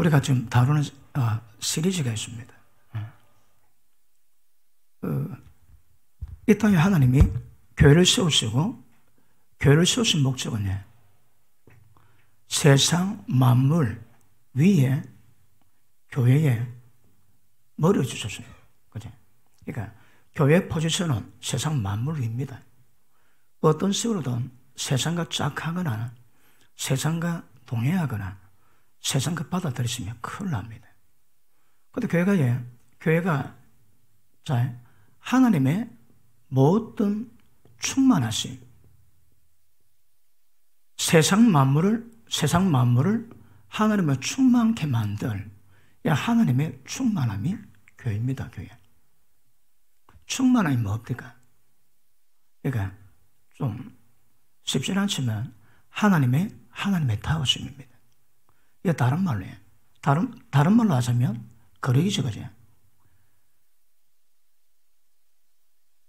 우리가 지금 다루는 아, 시리즈가 있습니다. 어, 이 땅에 하나님이 교회를 세우시고 교회를 세우신 목적은 예, 세상 만물 위에 교회에 머리를 주셨습니 그죠? 그러니까 교회 포지션은 세상 만물 위입니다. 어떤 식으로든 세상과 짝하거나 세상과 동행하거나 세상 것 그 받아들이시면 큰일 납니다. 근데 교회가, 예, 교회가, 자, 하나님의 모든 충만하심, 세상 만물을, 세상 만물을 하나님을 충만케 만들, 야, 하나님의 충만함이 교회입니다, 교회. 충만함이 뭡니까? 그러니까 좀 쉽진 않지만 하나님의 하나님의 다우심입니다. 이 다른 말로 해. 다른, 다른 말로 하자면 거룩이죠, 그죠?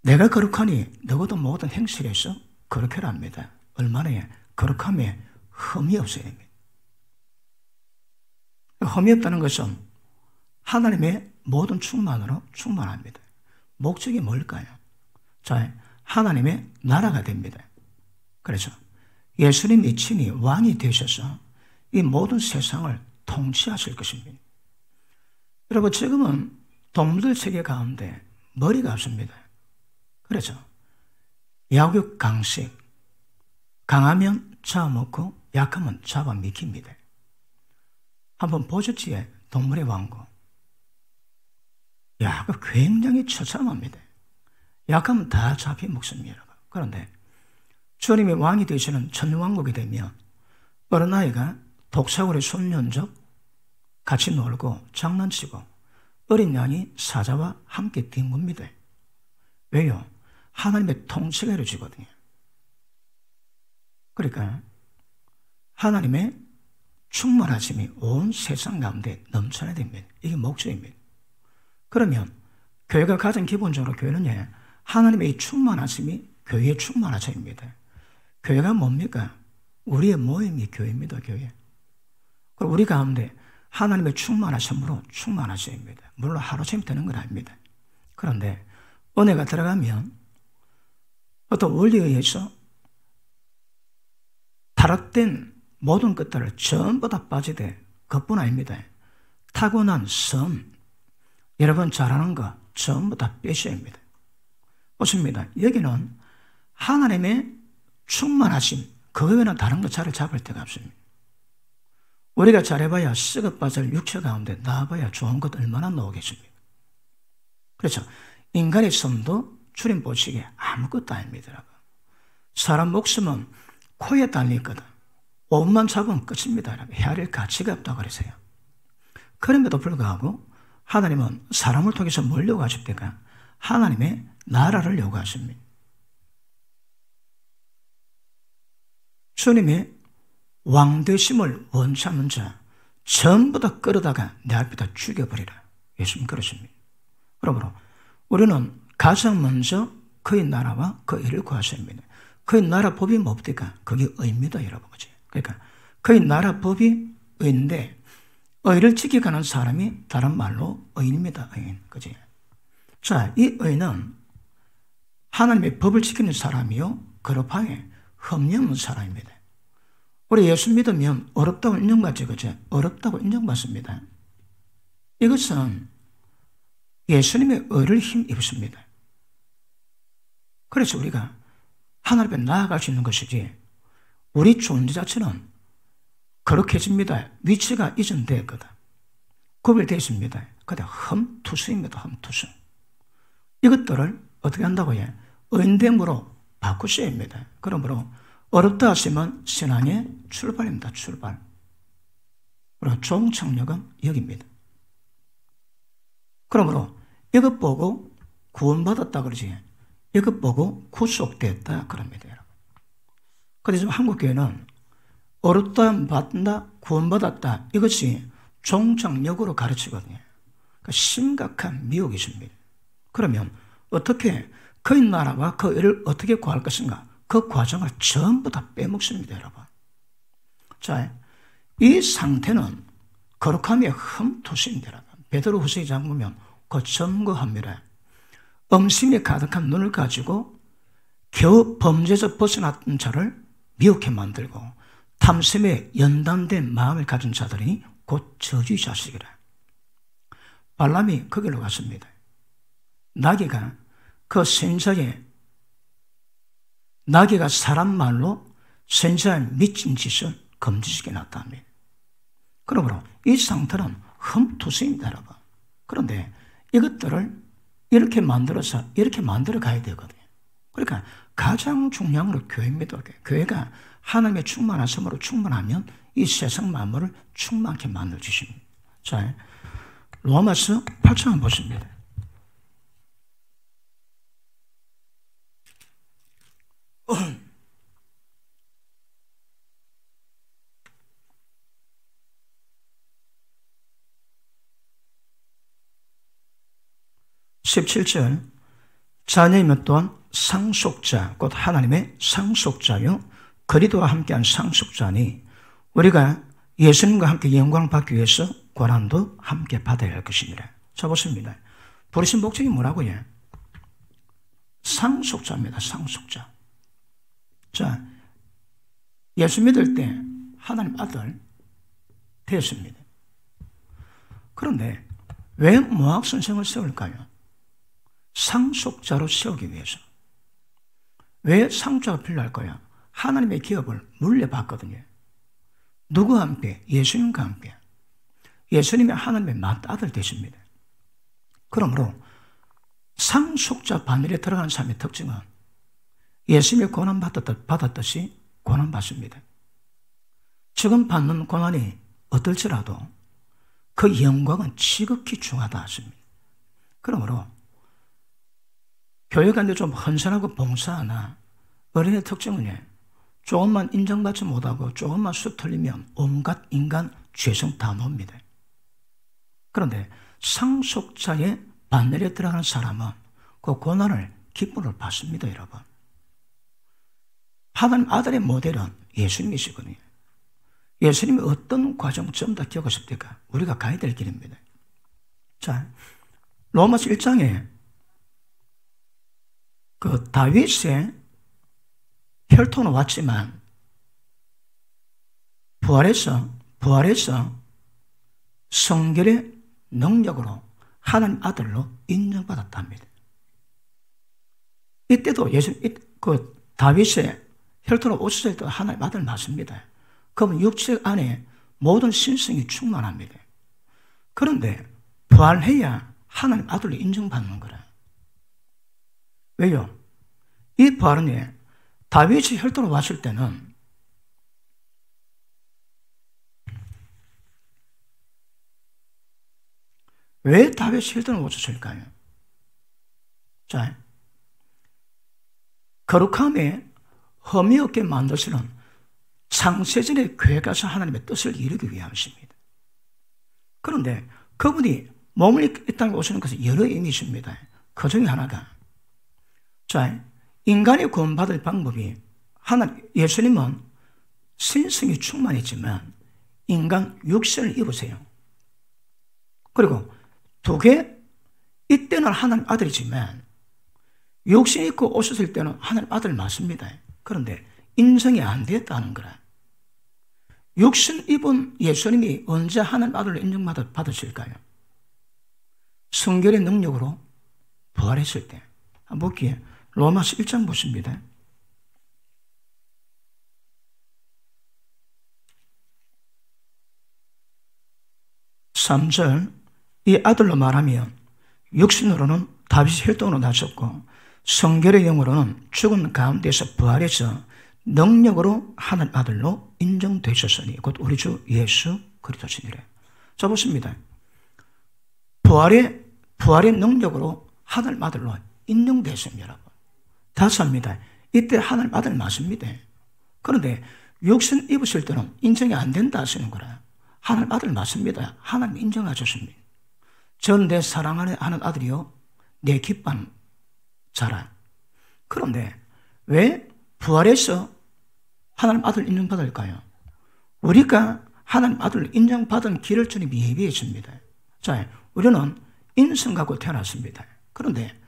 내가 거룩하니 너희도 모든 행실에서 거룩해라 합니다. 얼마나 거룩함에 흠이 없어야 됩니다. 흠이 없다는 것은 하나님의 모든 충만으로 충만합니다. 목적이 뭘까요? 자, 하나님의 나라가 됩니다. 그렇죠? 예수님 이 친히 왕이 되셔서 이 모든 세상을 통치하실 것입니다. 여러분 지금은 동물 세계 가운데 머리가 없습니다. 그렇죠? 약육 강식. 강하면 잡아먹고 약하면 잡아먹힙니다. 한번 보셨지요? 동물의 왕국. 야, 그 굉장히 처참합니다. 약하면 다 잡히 먹습니다. 그런데 주님이 왕이 되시는 천왕국이 되면 어른 아이가 독사구리 손년적 같이 놀고 장난치고 어린 양이 사자와 함께 뛴 겁니다. 왜요? 하나님의 통치가 이루어지거든요. 그러니까 하나님의 충만하심이 온 세상 가운데 넘쳐야 됩니다. 이게 목적입니다. 그러면 교회가 가장 기본적으로 교회는 예, 하나님의 충만하심이 교회의 충만하심입니다. 교회가 뭡니까? 우리의 모임이 교회입니다, 교회. 우리 가운데 하나님의 충만하심으로 충만하심입니다. 물론 하루쯤 되는 건 아닙니다. 그런데 은혜가 들어가면 어떤 원리에 의해서 타락된 모든 것들을 전부 다 빠지되 그뿐 아닙니다. 타고난 섬, 여러분 잘하는 거 전부 다 빼셔입니다. 보십니다. 여기는 하나님의 충만하심, 그 외에는 다른 것 자를 잡을 데가 없습니다. 우리가 잘해봐야 썩어빠질 육체 가운데 나와봐야 좋은 것 얼마나 나오겠습니까? 그렇죠. 인간의 손도 출인 보시기에 아무것도 아닙니다 사람 목숨은 코에 달려거든 옷만 잡으면 끝입니다 헤아릴 가치가 없다고 그러세요. 그럼에도 불구하고 하나님은 사람을 통해서 뭘 요구하십니까? 하나님의 나라를 요구하십니다. 주님의 왕되심을 원치 않는 자 전부 다 끌어다가 내 앞에다 죽여버리라. 예수님 그러십니다. 그러므로 우리는 가장 먼저 그의 나라와 그 일을 구하십니다. 그의 나라 법이 뭡니까? 그게 의입니다, 여러분. 그러니까 그의 나라 법이 의인데 의를 지켜가는 사람이 다른 말로 의인입니다. 의인. 그지? 자, 이 의는 하나님의 법을 지키는 사람이요. 그룹하에 흠념 사람입니다. 우리 예수 믿으면 어렵다고 인정받죠, 그죠? 어렵다고 인정받습니다. 이것은 예수님의 의를 힘입습니다. 그래서 우리가 하늘 앞에 나아갈 수 있는 것이지 우리 존재 자체는 그렇게 집니다. 위치가 이전되었거다 구별되어 있습니다. 그다 흠투수입니다. 흠투수. 이것들을 어떻게 한다고 해? 은됨으로 바꾸셔야 합니다. 그러므로 어렵다 하시면 신앙의 출발입니다. 출발. 그리고 종착역은 여기입니다. 그러므로 이것 보고 구원받았다 그러지 이것 보고 구속됐다 그럽니다. 여러분. 근데 지금 한국교회는 어렵다, 받는다, 구원받았다 이것이 종착역으로 가르치거든요. 그러니까 심각한 미혹이 십니다 그러면 어떻게 그의 나라와 그 의를 어떻게 구할 것인가? 그 과정을 전부 다 빼먹습니다, 여러분. 자, 이 상태는 거룩함의 흠토심이니다 여러분. 베드로 후서 2장 보면 그 점거합니다. 음심이 가득한 눈을 가지고 겨우 범죄에서 벗어났던 자를 미혹해 만들고 탐심에 연단된 마음을 가진 자들이 곧 저주의 자식이라. 발람이 거기로 그 갔습니다. 나귀가 그 신자의 나귀가 사람 말로 선지자의 미친 짓을 금지시켜 놨답니다. 그러므로 이 상태는 흠투수입니다, 여러분. 그런데 이것들을 이렇게 만들어서 이렇게 만들어 가야 되거든요. 그러니까 가장 중요한 건 교회입니다. 교회가 하나님의 충만하심으로 충만하면 이 세상 만물을 충만하게 만들 주십니다. 자, 로마서 8장 보십니다. (17절) 자녀이면 또한 상속자 곧 하나님의 상속자요 그리도와 함께한 상속자니 우리가 예수님과 함께 영광을 받기 위해서 고난도 함께 받아야 할 것입니다. 자 보십니다. 부르신 목적이 뭐라고요? 상속자입니다. 상속자. 자, 예수 믿을 때 하나님 아들 되었습니다. 그런데 왜 모학 선생을 세울까요? 상속자로 세우기 위해서. 왜 상속자가 필요할까요? 하나님의 기업을 물려받거든요. 누구와 함께? 예수님과 함께. 예수님이 하나님의 맏아들 되십니다. 그러므로 상속자 바늘에 들어간 삶의 특징은 예수님이 고난받았듯이 고난받습니다. 지금 받는 고난이 어떨지라도 그 영광은 지극히 중하다 하십니다. 그러므로 교회 간데 좀 헌신하고 봉사하나 어린의 특징은 조금만 인정받지 못하고 조금만 수틀리면 온갖 인간 죄성 다 놉니다. 그런데 상속자의 반열에 들어가는 사람은 그 고난을 기쁨을 받습니다, 여러분. 하나님 아들의 모델은 예수님이시거든요. 예수님이 어떤 과정 좀더기억하습니까 우리가 가야 될 길입니다. 자, 로마서 1장에 그 다윗의 혈통은 왔지만 부활해서 부활해서 성결의 능력으로 하나님 아들로 인정받았답니다. 이때도 예수 그 다윗의 혈통은 오수절도 하나의 아들 맞습니다. 그러면 육체 안에 모든 신성이 충만합니다. 그런데 부활해야 하나님 아들로 인정받는 거라. 왜요? 이부활은 다윗이 혈통을 왔을 때는 왜 다윗이 혈통을 왔을까요? 자, 거룩함에 험이 없게 만드시는 창세전의 계획하신 하나님의 뜻을 이루기 위함이니다 그런데 그분이 몸을 이 땅에 오시는 것은 여러 의미입니다. 그 중에 하나가 자 인간이 구원받을 방법이 하나 예수님은 신성이 충만했지만 인간 육신을 입으세요. 그리고 두개 이때는 하나님 아들이지만 육신 입고 오셨을 때는 하나님 아들 맞습니다. 그런데 인정이 안 되었다는 거라. 육신 입은 예수님이 언제 하나아들 인정받으실까요? 성결의 능력으로 부활했을 때. 한번 기에 로마서 1장 보십니다. 삼절이 아들로 말하면 육신으로는 다윗이 혈통으로 나셨고 성결의 영으로는 죽은 가운데서 부활해서 능력으로 하늘 아들로 인정되셨으니 곧 우리 주 예수 그리스도시니래. 자 보십니다. 부활의 부활의 능력으로 하늘 아들로 인정되었습니다, 여러분. 다시 합니다. 이때 하늘 아들 맞습니다. 그런데 육신 입으실 때는 인정이 안 된다 하시는 거라. 하늘 아들 맞습니다. 하나님 인정하셨습니다. 전 내 사랑하는 하늘 아들이요. 내 기쁨, 자란. 그런데 왜 부활에서 하나님 아들 인정받을까요? 우리가 하나님 아들 인정받은 길을 주님 예비해 줍니다. 자, 우리는 인성 갖고 태어났습니다. 그런데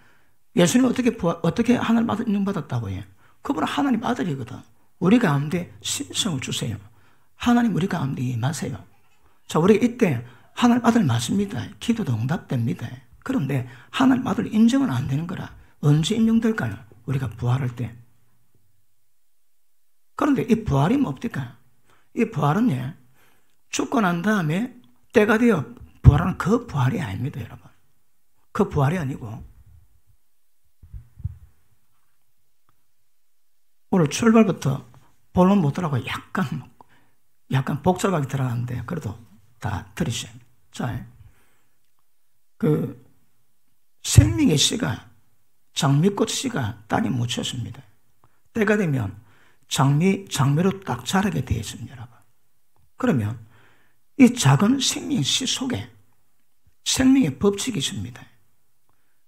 예수님 어떻게 부하, 어떻게 하나님 아들 인정받았다고 해? 그분은 하나님 아들이거든. 우리 가운데 신성을 주세요. 하나님 우리 가운데 임하세요. 자, 우리 이때 하나님 아들 맞습니다. 기도도 응답됩니다. 그런데 하나님 아들 인정은 안 되는 거라. 언제 임명될까요? 우리가 부활할 때. 그런데 이 부활이 뭡니까? 이 부활은 예, 죽고 난 다음에 때가 되어 부활하는 그 부활이 아닙니다, 여러분. 그 부활이 아니고 오늘 출발부터 본론 못들어고 약간 약간 복잡하게 들어가는데 그래도 다 들으세요. 자, 그 생명의 씨가 장미꽃 씨가 땅에 묻혔습니다. 때가 되면 장미, 장미로 딱 자라게 되어 있습니다, 여러분. 그러면 이 작은 생명 씨 속에 생명의 법칙이 있습니다.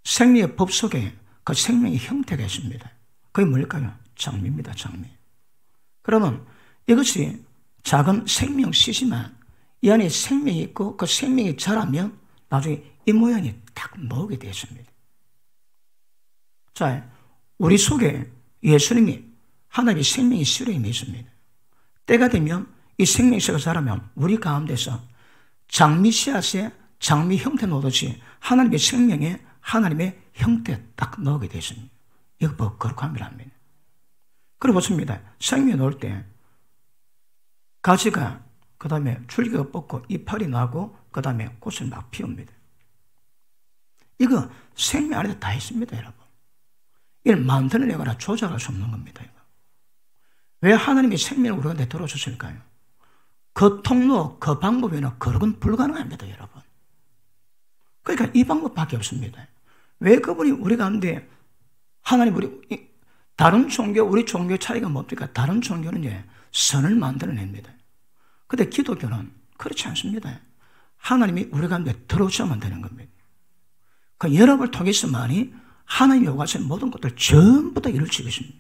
생명의 법 속에 그 생명의 형태가 있습니다. 그게 뭘까요? 장미입니다, 장미. 그러면 이것이 작은 생명 씨지만 이 안에 생명이 있고 그 생명이 자라면 나중에 이 모양이 딱 나오게 되어있습니다 자, 우리 속에 예수님이 하나님의 생명이 실어 임습니다 때가 되면 이 생명이 실 자라면 우리 가운데서 장미 씨앗에 장미 형태 놓듯이 하나님의 생명에 하나님의 형태 딱 넣게 되십니다. 이거 뭐 거룩함이랍니다. 그리고 보십니다. 생명이 넣을 때 가지가 그 다음에 줄기가 뻗고 이파리 나고 그 다음에 꽃을 막 피웁니다. 이거 생명 안에 다 있습니다, 여러분. 이걸 만들어내거나 조절할 수 없는 겁니다. 왜 하나님이 생명을 우리가 내돌아 주을까요그 통로, 그 방법에는 거룩은 불가능합니다, 여러분. 그러니까 이 방법밖에 없습니다. 왜 그분이 우리 가운데 하나님 우리 다른 종교 우리 종교 차이가 뭡니까? 다른 종교는 예, 선을 만들어냅니다. 근데 기독교는 그렇지 않습니다. 하나님이 우리 가운데 들어오셔야만 되는 겁니다. 그 그러니까 연합을 통해서만이 하나님의 허가하신 모든 것들 전부 다 이룰 수 계십니다.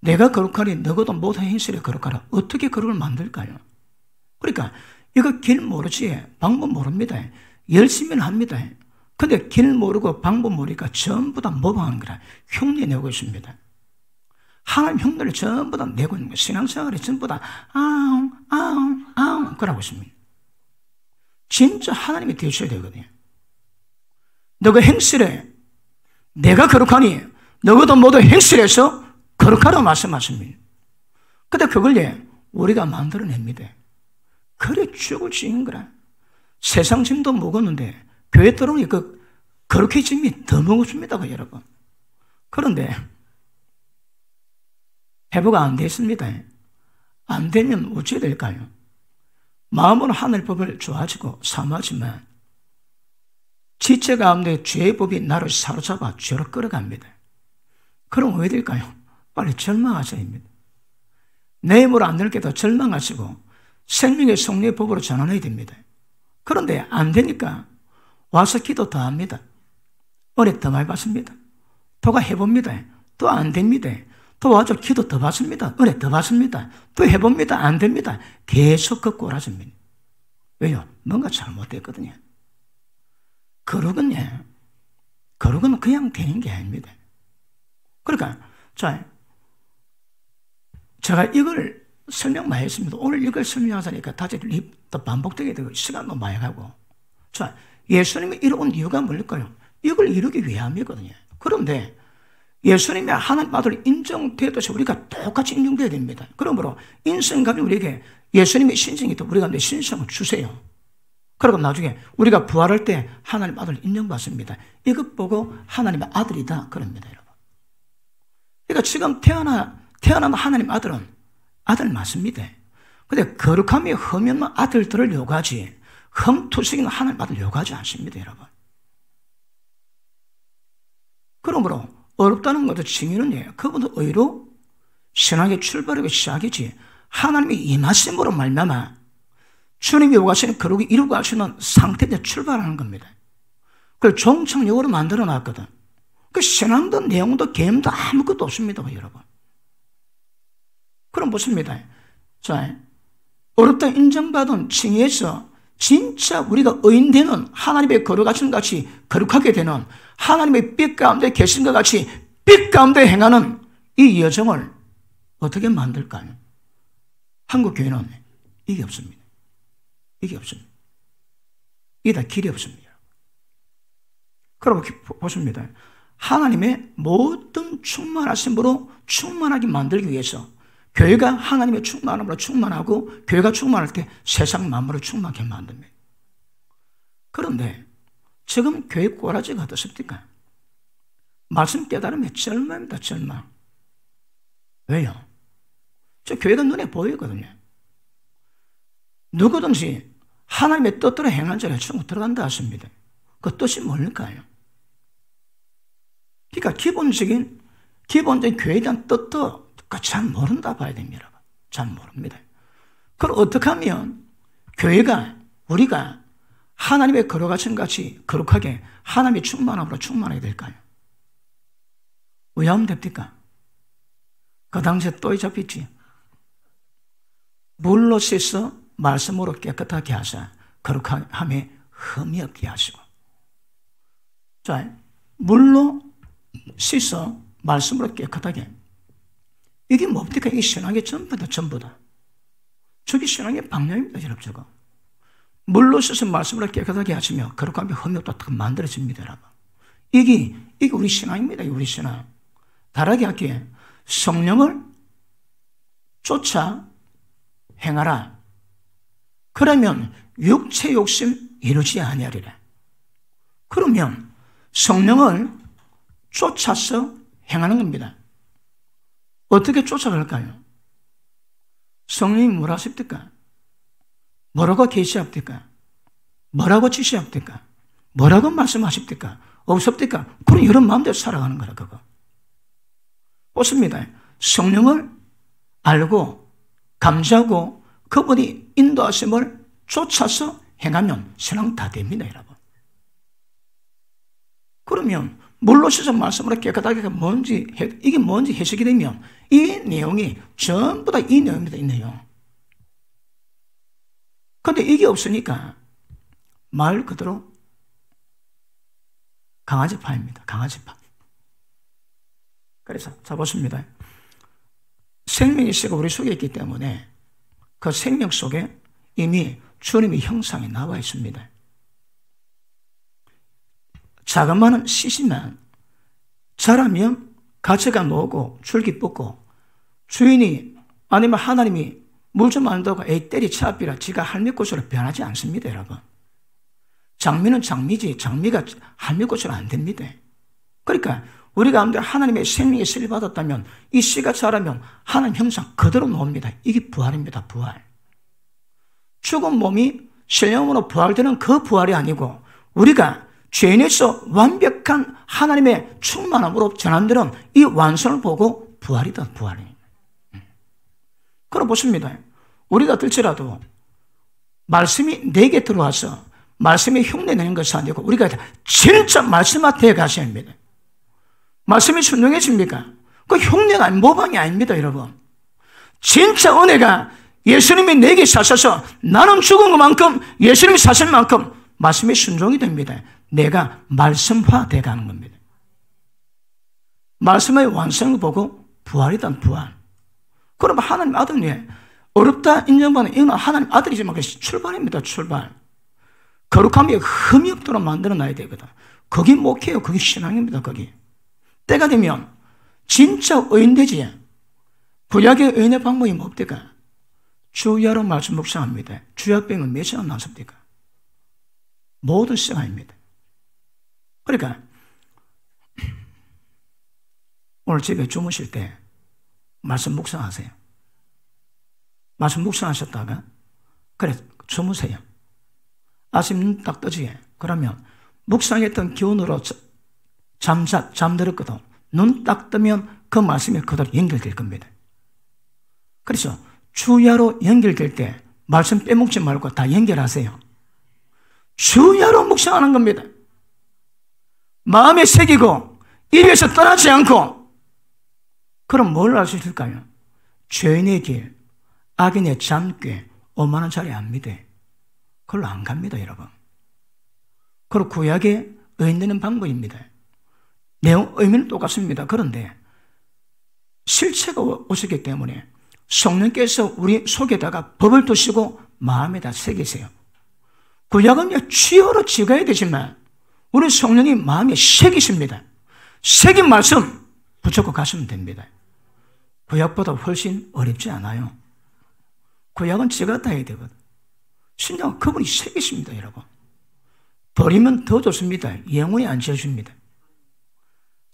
내가 거룩하니 너희도 모든 행실에 거룩하라. 어떻게 거룩을 만들까요? 그러니까 이거 길 모르지 방법 모릅니다. 열심히는 합니다. 근데 길 모르고 방법 모르니까 전부 다 모방하는 거라 흉내 내고 있습니다. 하나님 흉내를 전부 다 내고 있는 거예요. 신앙생활이 전부 다 아웅 아웅 아웅 그러고 있습니다. 진짜 하나님이 되셔야 되거든요. 너가 행실에 내가 거룩하니 너희도 모두 행실에서 거룩하라 말씀하십니다. 근데 그걸 예, 우리가 만들어냅니다. 그래 죽을 지인 거라. 세상 짐도 먹었는데 교회 들어오니 그 거룩해짐이 더 먹었습니다, 그 여러분. 그런데 해보가 안 됐습니다. 안 되면 어찌 될까요? 마음은 하늘법을 좋아지고 삼하지만 지체 가운데 죄의 법이 나를 사로잡아 죄로 끌어갑니다. 그럼 왜 될까요? 빨리 절망하셔야 니다내 힘으로 안 될 게 더 절망하시고 생명의 성리의 법으로 전환해야 됩니다. 그런데 안 되니까 와서 기도 더 합니다. 은혜 더 많이 받습니다. 또가 해봅니다. 또 안 됩니다. 또 와서 기도 더 받습니다. 은혜 더 받습니다. 또 해봅니다. 안 됩니다. 계속 그 꼬라집니다. 왜요? 뭔가 잘못됐거든요. 거룩은 예, 거룩은 그냥 되는 게 아닙니다. 그러니까 자, 제가 이걸 설명 많이 했습니다. 오늘 이걸 설명하니까 다시 또 반복되게 되고 시간도 많이 가고. 자, 예수님이 이어온 이유가 뭘까요? 이걸 이루기 위함이거든요. 그런데 예수님이 하나님 아들 인정되듯이 우리가 똑같이 인정돼야 됩니다. 그러므로 인성감이 우리에게 예수님의 신성이 있 우리 가운 신성을 주세요. 그리고 나중에 우리가 부활할 때 하나님 아들 인정받습니다. 이것 보고 하나님의 아들이다. 그럽니다, 여러분. 그러니까 지금 태어나, 태어난 하나님 아들은 아들 맞습니다. 근데 거룩함이 허면만 아들들을 요구하지, 흠투식인 하나님 아들 요구하지 않습니다, 여러분. 그러므로 어렵다는 것도 증인은요, 예, 그분도 의로 신앙의 출발의 시작이지, 하나님의 임하심으로 말미 주님이 요구하시는 거룩이 이루고 하시는 상태에 출발하는 겁니다. 그걸 종청력으로 만들어 놨거든. 그 신앙도 내용도 개념도 아무것도 없습니다, 여러분. 그럼 무슨니다 자, 어렵다 인정받은 층에서 진짜 우리가 의인되는 하나님의 거룩하신 같이 거룩하게 되는 하나님의 빛 가운데 계신 것 같이 빛 가운데 행하는 이 여정을 어떻게 만들까요? 한국 교회는 이게 없습니다. 이게 없습니다. 이게 다 길이 없습니다. 그렇게 보십니다. 하나님의 모든 충만하심으로 충만하게 만들기 위해서 교회가 하나님의 충만함으로 충만하고 교회가 충만할 때 세상 만물을 충만하게 만듭니다. 그런데 지금 교회 꼬라지가 어떻습니까? 말씀 깨달음에 절망입니다, 절망. 왜요? 저 교회가 눈에 보이거든요. 누구든지 하나님의 뜻대로 행한 자는 천국 들어간다 하십니다. 그 뜻이 뭘까요? 그러니까 기본적인 기본적인 교회에 대한 뜻도 잘 모른다 봐야 됩니다. 잘 모릅니다. 그걸 어떻게 하면 교회가 우리가 하나님의 걸어가신 같이 거룩하게 하나님의 충만함으로 충만하게 될까요? 왜 하면 됩니까? 그 당시에 또 잡혔지. 물로 씻어 말씀으로 깨끗하게 하사 거룩함에 흠이 없게 하시고 자 물로 씻어 말씀으로 깨끗하게 이게 뭡니까? 뭐 이게 신앙의 전부다 전부다 저게 신앙의 방향입니다 여러분 저거 물로 씻은 말씀으로 깨끗하게 하시며 거룩함에 흠이 없다 만들어집니다 여러분 이게 이게 우리 신앙입니다 우리 신앙 다르게 할게 성령을 쫓아 행하라 그러면 육체 욕심 이루지 아니하리라. 그러면 성령을 쫓아서 행하는 겁니다. 어떻게 쫓아갈까요? 성령이 뭐라 하십니까? 뭐라고 계시합니까? 뭐라고 지시합니까? 뭐라고 말씀하십니까? 없습니까? 그럼 이런 마음대로 살아가는 거라 그거. 없습니다. 성령을 알고 감지하고 그분이 인도하심을 쫓아서 행하면 신앙 다 됩니다, 여러분. 그러면 물로시서 말씀으로 깨끗하게 뭔지 이게 뭔지 해석이 되면 이 내용이 전부 다 이내용입니 있네요. 근데 이게 없으니까 말 그대로 강아지파입니다. 강아지파. 그래서 자 보십니다. 생명의 씨가 우리 속에 있기 때문에 그 생명 속에 이미 주님의 형상이 나와 있습니다. 자그마한 씨지만 자라면 가채가 나고 줄기 뻗고 주인이 아니면 하나님이 물 좀안 다고 에 때리차 앞라 지가 할미꽃으로 변하지 않습니다 여러분. 장미는 장미지 장미가 할미꽃으로 안 됩니다. 그러니까 우리 가운데 하나님의 생명의 씨를 받았다면 이 씨가 자라면 하나님 형상 그대로 나옵니다. 이게 부활입니다. 부활. 죽은 몸이 신령으로 부활되는 그 부활이 아니고 우리가 죄인에서 완벽한 하나님의 충만함으로 전환되는 이 완성을 보고 부활이다. 부활이. 그럼 보십니다. 우리가 들지라도 말씀이 내게 들어와서 말씀이 흉내내는 것이 아니고 우리가 진짜 말씀 앞에 가셔야 합니다. 말씀이 순종해집니까? 그 흉내가 모방이 아닙니다, 여러분. 진짜 은혜가 예수님이 내게 사셔서 나는 죽은 것만큼 예수님이 사신 만큼 말씀이 순종이 됩니다. 내가 말씀화 돼가는 겁니다. 말씀의 완성을 보고 부활이란 부활. 그럼 하나님 아들이 어렵다 인정받는 이건 하나님 아들이지만 출발입니다, 출발. 거룩함이 흠이 없도록 만들어 놔야 되거든. 그게 목회요 그게 신앙입니다, 그게. 때가 되면 진짜 의인 되지. 구약의 의인의 방법이 뭡니까? 뭐 주야로 말씀 묵상합니다. 주야 빼면 몇 시간 나섭니까? 모든 시간입니다. 그러니까 오늘 집에 주무실 때 말씀 묵상하세요. 말씀 묵상하셨다가 그래 주무세요. 아침 눈딱 떠지게 그러면 묵상했던 기운으로 잠자, 잠들었거든. 눈 딱 뜨면 그 말씀이 그대로 연결될 겁니다. 그래서 주야로 연결될 때 말씀 빼먹지 말고 다 연결하세요. 주야로 묵상하는 겁니다. 마음에 새기고 입에서 떠나지 않고 그럼 뭘알수 있을까요? 죄인의 길, 악인의 잠꾀, 오만한 자리 안믿어 그걸로 안 갑니다, 여러분. 그걸 구약에 의인되는 방법입니다. 내용 의미는 똑같습니다. 그런데 실체가 오셨기 때문에 성령께서 우리 속에다가 법을 두시고 마음에다 새기세요. 구약은 취어로 지어야 되지만 우리 성령이 마음에 새기십니다. 새긴 말씀 붙잡고 가시면 됩니다. 구약보다 훨씬 어렵지 않아요. 구약은 제가 해야 되거든. 신은 그분이 새기십니다, 여러분. 버리면 더 좋습니다. 영혼이 안 지어집니다.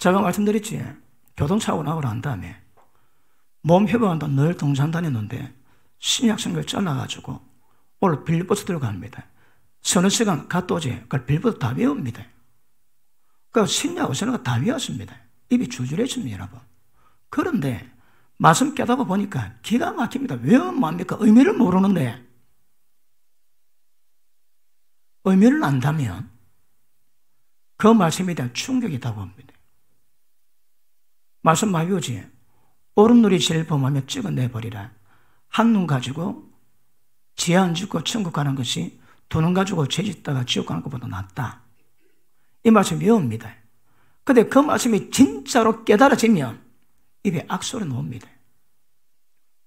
제가 말씀드렸지. 교동차고 나오라 한 다음에 몸 회복한다 늘동산 다녔는데 신약성교 잘라가지고 오늘 빌리버스 들어갑니다. 서너 시간 갔다 오지. 그걸 빌버스다 외웁니다. 그 신약 서너가 다 외웠습니다. 입이 줄줄해습니다 여러분. 그런데 말씀 깨닫고 보니까 기가 막힙니다. 왜 뭡니까? 의미를 모르는데 의미를 안다면 그 말씀에 대한 충격이 있다고 합니다. 말씀 마유지 오른놀이 제일 범하며 찍어내버리라. 한 눈 가지고 지안 짓고 천국 가는 것이 두 눈 가지고 죄 짓다가 지옥 가는 것보다 낫다. 이 말씀 외웁니다. 근데 그 말씀이 진짜로 깨달아지면 입에 악소를놓옵니다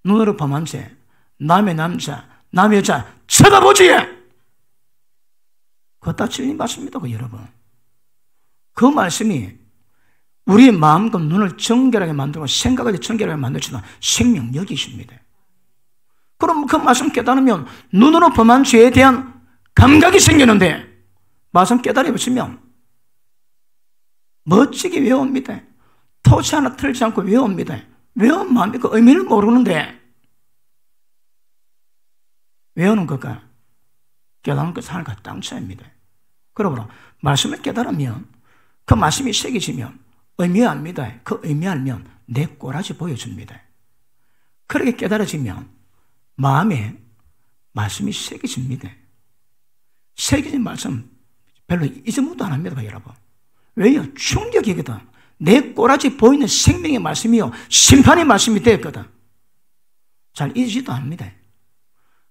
눈으로 범한 죄, 남의 남자, 남의 여자 쳐다보지! 그것다 진리 씀입니다그 여러분. 그 말씀이 우리의 마음과 눈을 정결하게 만들고 생각을 정결하게 만들지는 생명력이십니다. 그럼 그 말씀 깨달으면 눈으로 범한 죄에 대한 감각이 생기는데 말씀 깨달으시면 멋지게 외웁니다. 토지 하나 틀지 않고 외웁니다. 외운 마음이 그 의미를 모르는데 외우는 것과 깨달은 것 하나가 땅차입니다 그러므로 말씀을 깨달으면 그 말씀이 새겨지면 의미 합니다그 의미 하면내 꼬라지 보여줍니다. 그렇게 깨달아지면 마음에 말씀이 새겨집니다. 새겨진 말씀 별로 잊어먹도 안 합니다, 여러분. 왜요? 충격이거든. 내 꼬라지 보이는 생명의 말씀이요. 심판의 말씀이 되었거든. 잘 잊지도 않습니다.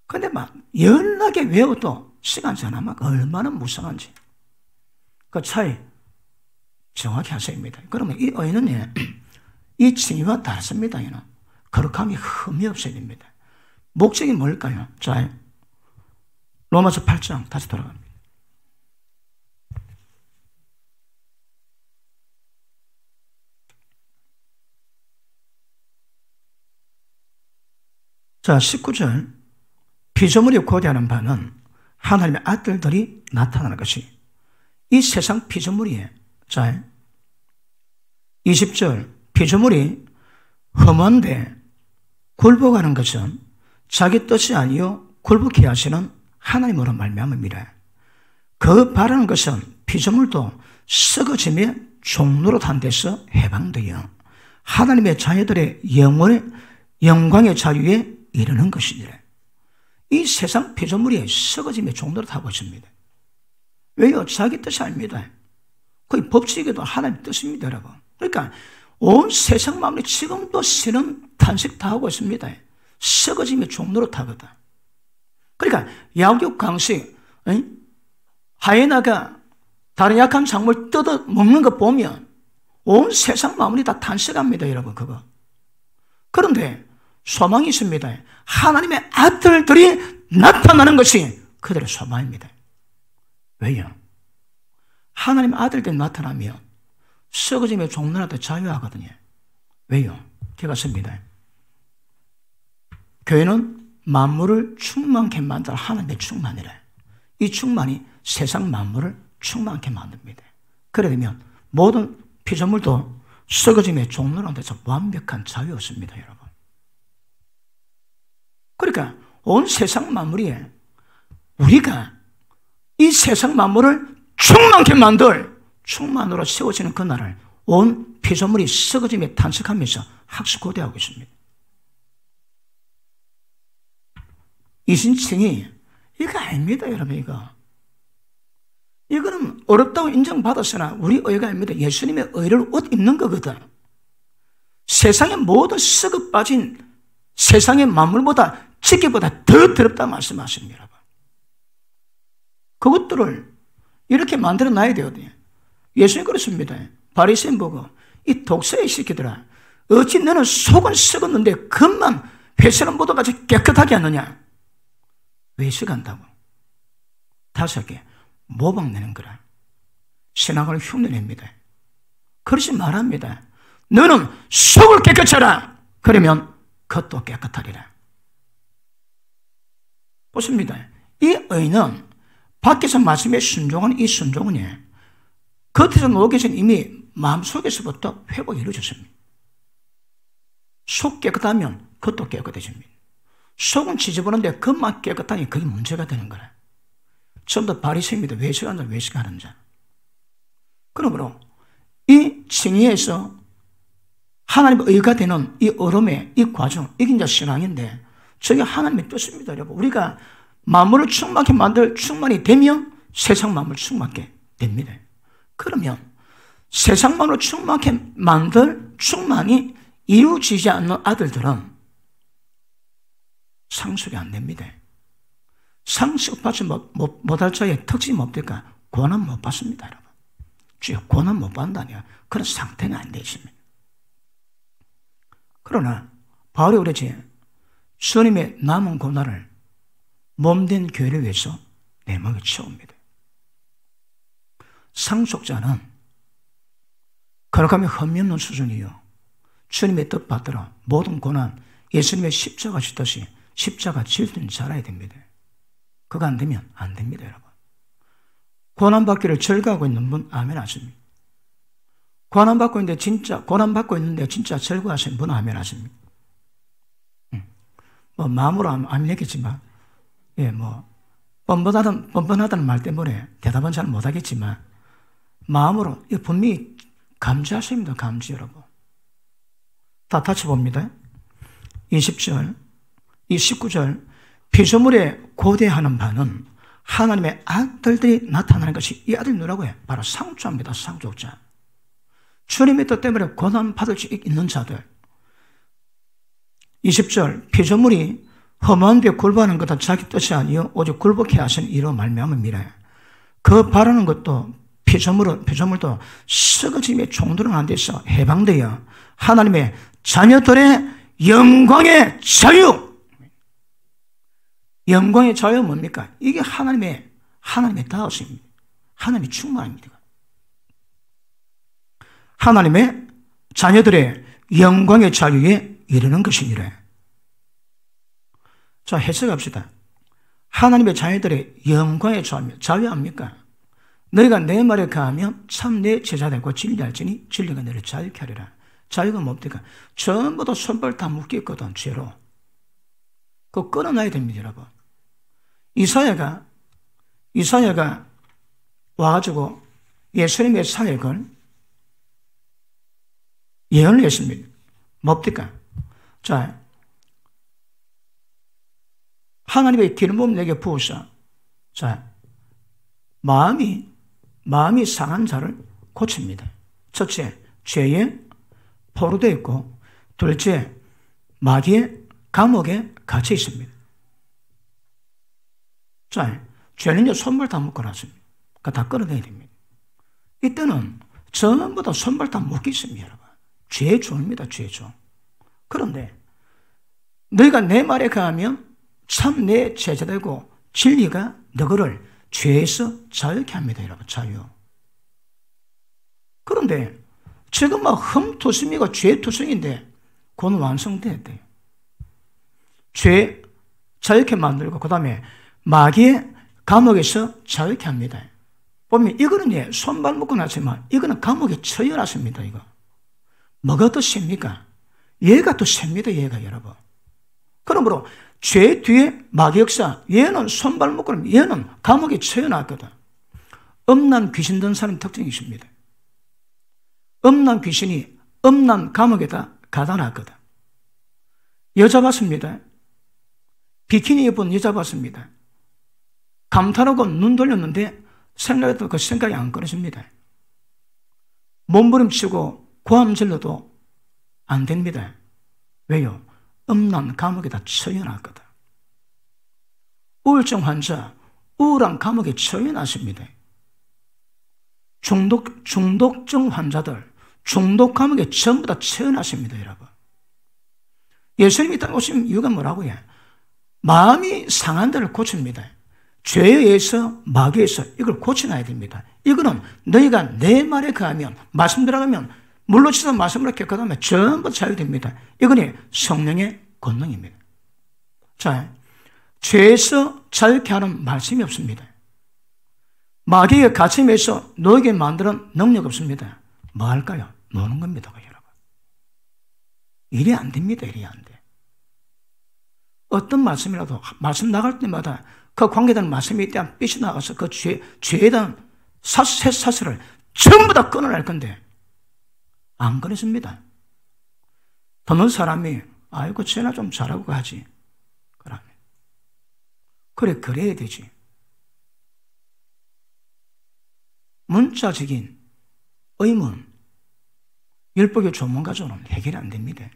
근데 막 연락에 외워도 시간 지나면 얼마나 무상한지. 그 차이 정확히 하소입니다. 그러면 이 의는 예, 이 칭의와 다릅니다. 거룩함이 흠이 없어야 됩니다. 목적이 뭘까요? 자, 로마서 8장 다시 돌아갑니다. 자, 19절 피조물이 고대하는 바는 하나님의 아들들이 나타나는 것이 이 세상 피조물이 잘. 20절 피조물이 험한데 굴복하는 것은 자기 뜻이 아니요 굴복해 하시는 하나님으로 말미암음이라. 그 바라는 것은 피조물도 썩어짐의 종로로 단데서 해방되어 하나님의 자녀들의 영원의 영광의 자유에 이르는 것이니라. 이 세상 피조물이 썩어짐의 종로로 타고 있습니다. 왜요? 자기 뜻이 아닙니다. 거의 법칙에도 하나님 뜻입니다, 여러분. 그러니까 온 세상 마음이 지금도 신은 탄식 다 하고 있습니다. 썩어짐의 종로로 타거든. 그러니까 약육 강식, 하이나가 다른 약한 작물 뜯어 먹는 거 보면 온 세상 마음이 다 탄식합니다, 여러분, 그거. 그런데 소망이 있습니다. 하나님의 아들들이 나타나는 것이 그들의 소망입니다. 왜요? 하나님 아들들 나타나면 썩어짐의 종로라도 자유하거든요. 왜요? 제가 씁니다. 교회는 만물을 충만케 만들 하나님의 충만이래. 이 충만이 세상 만물을 충만케 만듭니다. 그래 면 모든 피조물도 썩어짐의 종로라서 완벽한 자유였습니다, 여러분. 그러니까 온 세상 만물이 우리가 이 세상 만물을 충만케 만들 충만으로 세워지는 그날을 온 피조물이 썩어짐에 탄식하면서 학습 고대하고 있습니다. 이신칭이 이거 아닙니다, 여러분 이거. 이거는 어렵다고 인정받았으나 우리 의가 아닙니다. 예수님의 의를 옷 입는 거거든. 세상의 모든 썩어 빠진 세상의 만물보다 지게보다 더 더럽다 말씀하십니다. 여러분. 그것들을 이렇게 만들어 놔야 되거든요. 예수님 그렇습니다. 바리새인 보고 이 독서의 시키더라. 어찌 너는 속은 썩었는데 겉만 회사는 보도같이 깨끗하게 하느냐? 외식한다고. 다섯 개 모방내는 거라. 신앙을 흉내냅니다. 그러지 말합니다. 너는 속을 깨끗하라. 그러면 겉도 깨끗하리라. 보십니다. 이 의는 밖에서 말씀의 순종은 이 순종은요. 겉에서 노계신 이미 마음속에서부터 회복이 이루어졌습니다. 속 깨끗하면 겉도 깨끗해집니다. 속은 지저분한데 겉만 깨끗하니 그게 문제가 되는 거라. 전부 바리새입니다. 외식하는 자, 외식하는 자. 그러므로 이 칭의에서 하나님의 의가 되는 이 얼음의 이 과정, 이게 이 신앙인데 저게 하나님의 뜻입니다. 여러분. 우리가 만물을 충만하게 만들 충만이 되며 세상 만물 충만하게 됩니다. 그러면 세상 만물 충만하게 만들 충만이 이루어지지 않는 아들들은 상속이 안 됩니다. 상속받지 못, 못, 못할 자의 특징이 뭡니까? 고난 못 받습니다, 여러분. 주여, 고난 못 받는다니요. 그런 상태는 안 되십니다. 그러나, 바울이 그러지, 주님의 남은 고난을 몸된 교회를 위해서 내막을 마 채웁니다. 상속자는 거룩하며 헌면론 수준이요. 주님의 뜻 받들어 모든 고난 예수님의 십자가 짓듯이 십자가 질든 살아야 됩니다. 그거 안 되면 안 됩니다, 여러분. 고난받기를 절거하고 있는 분, 아멘 하십니까? 고난받고 있는데 진짜, 고난받고 있는데 진짜 절거하신 분, 아멘 하십니까? 응. 음. 뭐, 마음으로 하안 얘기지만, 예, 뭐, 뻔뻔하다는, 뻔뻔하다는 말 때문에 대답은 잘 못하겠지만, 마음으로, 예, 분명히 감지하십니다, 감지 여러분. 다 다쳐봅니다. 20절, 29절, 피조물의 고대하는 반은 하나님의 아들들이 나타나는 것이 이 아들 누라고 해? 바로 상주입니다, 상주자. 주님의 뜻 때문에 고난받을 수 있는 자들. 20절, 피조물이 험한 벽 굴복하는 것은 자기 뜻이 아니요 오직 굴복해 하신 이로 말미암음이라. 그 바라는 것도 피조물은 피조물도 썩어짐의 종들은 안 돼서 해방되어 하나님의 자녀들의 영광의 자유. 영광의 자유 뭡니까? 이게 하나님의 하나님의 다우스입니다. 하나님의 충만입니다. 하나님의 자녀들의 영광의 자유에 이르는 것이니라. 자, 해석합시다. 하나님의 자녀들의 영광에 자하며 자합니까 너희가 내 말에 가하며 참내 제자 되고 진리 할지니 진리가 너를 자유케 하리라. 자유가 뭡니까? 전부 다 손발 다 묶였거든, 죄로. 그거 끊어놔야 됩니다, 여러분. 이사야가, 이사야가 와가지고 예수님의 사역을 예언을 했습니다. 뭡니까? 자, 하나님의 기름을 내게 부으사. 자, 마음이 마음이 상한 자를 고칩니다. 첫째, 죄에 포로되 있고, 둘째, 마귀의 감옥에 갇혀 있습니다. 자, 죄는요, 손발 다 묶어놨습니다. 그다 그러니까 끌어내야 됩니다. 이때는 전부 다 손발 다 묶여 있습니다, 여러분. 죄의 종입니다, 죄의 종. 그런데, 너희가 내 말에 가하면 참내 제자되고 진리가 너그를 죄에서 자유케 합니다. 여러분, 자유. 그런데 지금 막 흠투성이가 죄투성인데 그 완성돼야 돼요. 죄 자유케 만들고 그 다음에 마귀의 감옥에서 자유케 합니다. 보면 이거는 예, 손발 묶고 나지만 이거는 감옥에 처여놨습니다. 이거. 뭐가 더 셉니까? 얘가 더 셉니다. 얘가 여러분. 그러므로 죄 뒤에 마귀 역사. 얘는 손발 묶음, 얘는 감옥에 처해놨거든. 음란 귀신 든 사람의 특징이 있습니다. 음란 귀신이 음란 감옥에다 가다놨거든. 여자 봤습니다. 비키니 입은 여자 봤습니다. 감탄하고 눈 돌렸는데 생각해도그 생각이 안 끊어집니다. 몸부림치고 고함 질러도 안 됩니다. 왜요? 음란 감옥에다 처연하거든. 우울증 환자 우울한 감옥에 처연하십니다. 중독, 중독증 환자들 중독 감옥에 전부 다 처연하십니다, 여러분. 예수님이 딱 오신 이유가 뭐라고 해? 마음이 상한 데를 고칩니다. 죄에 의해서 마귀에서 이걸 고쳐놔야 됩니다. 이거는 너희가 내 말에 가하면 말씀들어 가면 물러치서 말씀을 깨끗하면 전부 자유됩니다. 이거니 성령의 권능입니다. 자, 죄에서 자유케 하는 말씀이 없습니다. 마귀의 가힘에서 너에게 만드는 능력 없습니다. 뭐 할까요? 노는 겁니다, 그 여러분. 일이 안 됩니다, 일이 안 돼. 어떤 말씀이라도, 말씀 나갈 때마다 그 관계된 말씀에 대한 빛이 나가서 그 죄, 죄에 대한 사슬, 사슬을 전부 다 끊어낼 건데, 안 그랬습니다. 듣는 사람이 아이고 쟤나 좀 잘하고 가지. 그러면 그래 그래야 되지. 문자적인 의문, 율법의 조문가처럼 해결이 안 됩니다.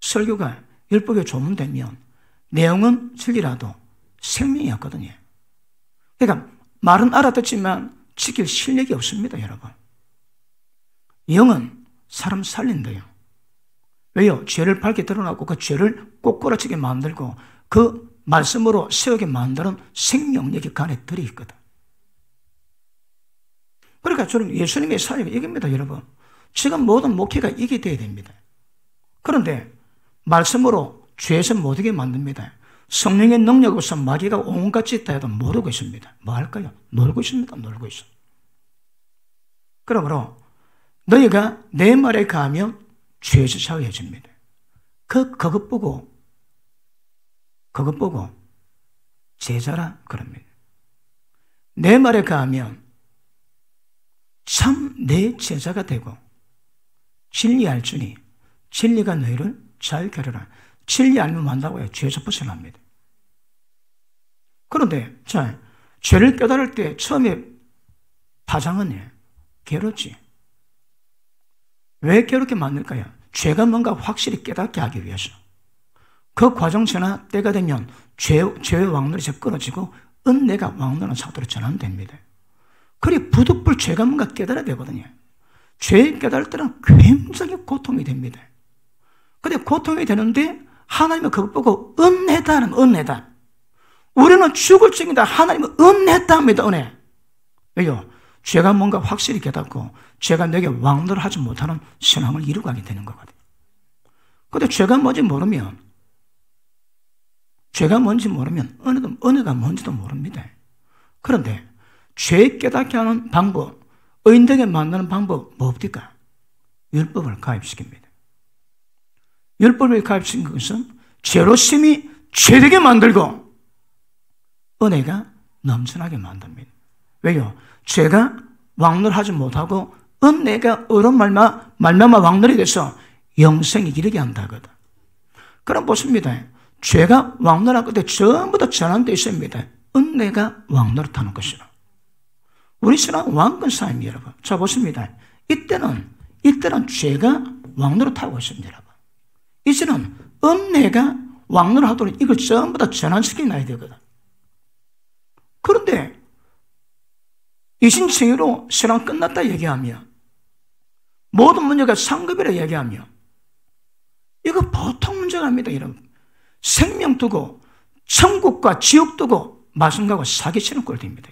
설교가 율법의 조문되면 내용은 실기라도 생명이었거든요. 그러니까 말은 알아듣지만 지킬 실력이 없습니다, 여러분. 영은 사람 살린대요. 왜요? 죄를 밝게 드러나고 그 죄를 꼬꾸라치게 만들고 그 말씀으로 세우게 만드는 생명력이 간에 들어있거든. 그러니까 저는 예수님의 사역이 이깁니다, 여러분. 지금 모든 목회가 이게 돼야 됩니다. 그런데 말씀으로 죄에서 못하게 만듭니다. 성령의 능력으로서 마귀가 온갖이 다 해도 모르고 있습니다. 뭐 할까요? 놀고 있습니다. 놀고 있어. 그러므로 너희가 내 말에 가하면 죄주사 해줍니다. 그, 그것 보고, 그것 보고, 제자라, 그럽니다. 내 말에 가면참 내 제자가 되고, 진리 알주니, 진리가 너희를 잘 겨루라. 진리 알면 만다고요. 죄에서 벗어납니다. 그런데, 자, 죄를 깨달을 때 처음에 파장은 예, 괴롭지. 왜 괴롭게 만들까요? 죄가 뭔가 확실히 깨닫게 하기 위해서. 그 과정 지나 때가 되면 죄, 죄의 왕노에 끊어지고 은혜가 왕노는 사도로 전환됩니다. 그리 부득불 죄가 뭔가 깨달아야 되거든요. 죄 깨달을 때는 굉장히 고통이 됩니다. 근데 고통이 되는데 하나님은 그것 보고 은혜다 하는 은혜다. 우리는 죽을 중이다. 하나님은 은혜다 합니다. 은혜. 왜요? 죄가 뭔가 확실히 깨닫고 죄가 내게 왕노하지 못하는 신앙을 이루가게 되는 거거든요. 근데 죄가 뭔지 모르면 죄가 뭔지 모르면 어느 어느가 뭔지도 모릅니다. 그런데 죄 깨닫게 하는 방법, 의인되게 만드는 방법 뭡니까? 뭐 율법을 가입시킵니다. 율법을 가입시킨 것은 죄로 심히 죄되게 만들고 은혜가 넘쳐나게 만듭니다. 왜요? 죄가 왕놀하지 못하고 은내가 어른 말마 말마마 왕놀이 돼서 영생이 기르게 한다거든. 그럼 보십니다. 죄가 왕노라고 때 전부 다 전환되어 있습니다. 은혜가 왕노릇하는 것이라. 우리 신앙 왕건사입 여러분. 자, 보십니다. 이때는, 이때는 죄가 왕노릇하고 있습니다, 여러분. 이제는 은혜가 왕노릇하도록 이걸 전부 다 전환시켜놔야 되거든. 그런데 이신체계로 신앙 끝났다 얘기하며 모든 문제가 상급이라 얘기하며 이거 보통 문제가 아닙니다. 여러분 생명 두고 천국과 지옥 두고 마순가고 사기치는 꼴입니다.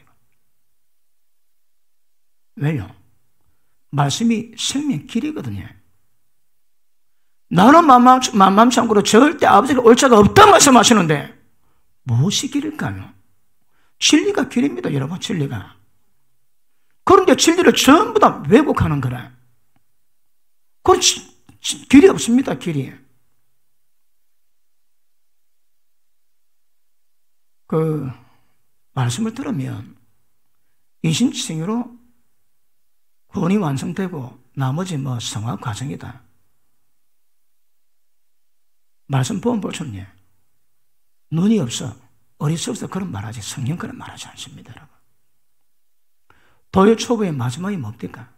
왜요? 말씀이 생명 길이거든요. 나는 만만치, 만만치 않고 절대 아버지가 올 자가 없다 말씀하시는데 무엇이 길일까요? 진리가 길입니다, 여러분, 진리가. 그런데 진리를 전부 다 왜곡하는 거라. 그건 길이 없습니다, 길이. 그, 말씀을 들으면, 이신지생으로 구원이 완성되고, 나머지 뭐 성화 과정이다. 말씀 보면 보셨냐? 눈이 없어. 어리석어서 그런 말하지. 성령 그런 말하지 않습니다, 여러분. 도요 초보의 마지막이 뭡니까?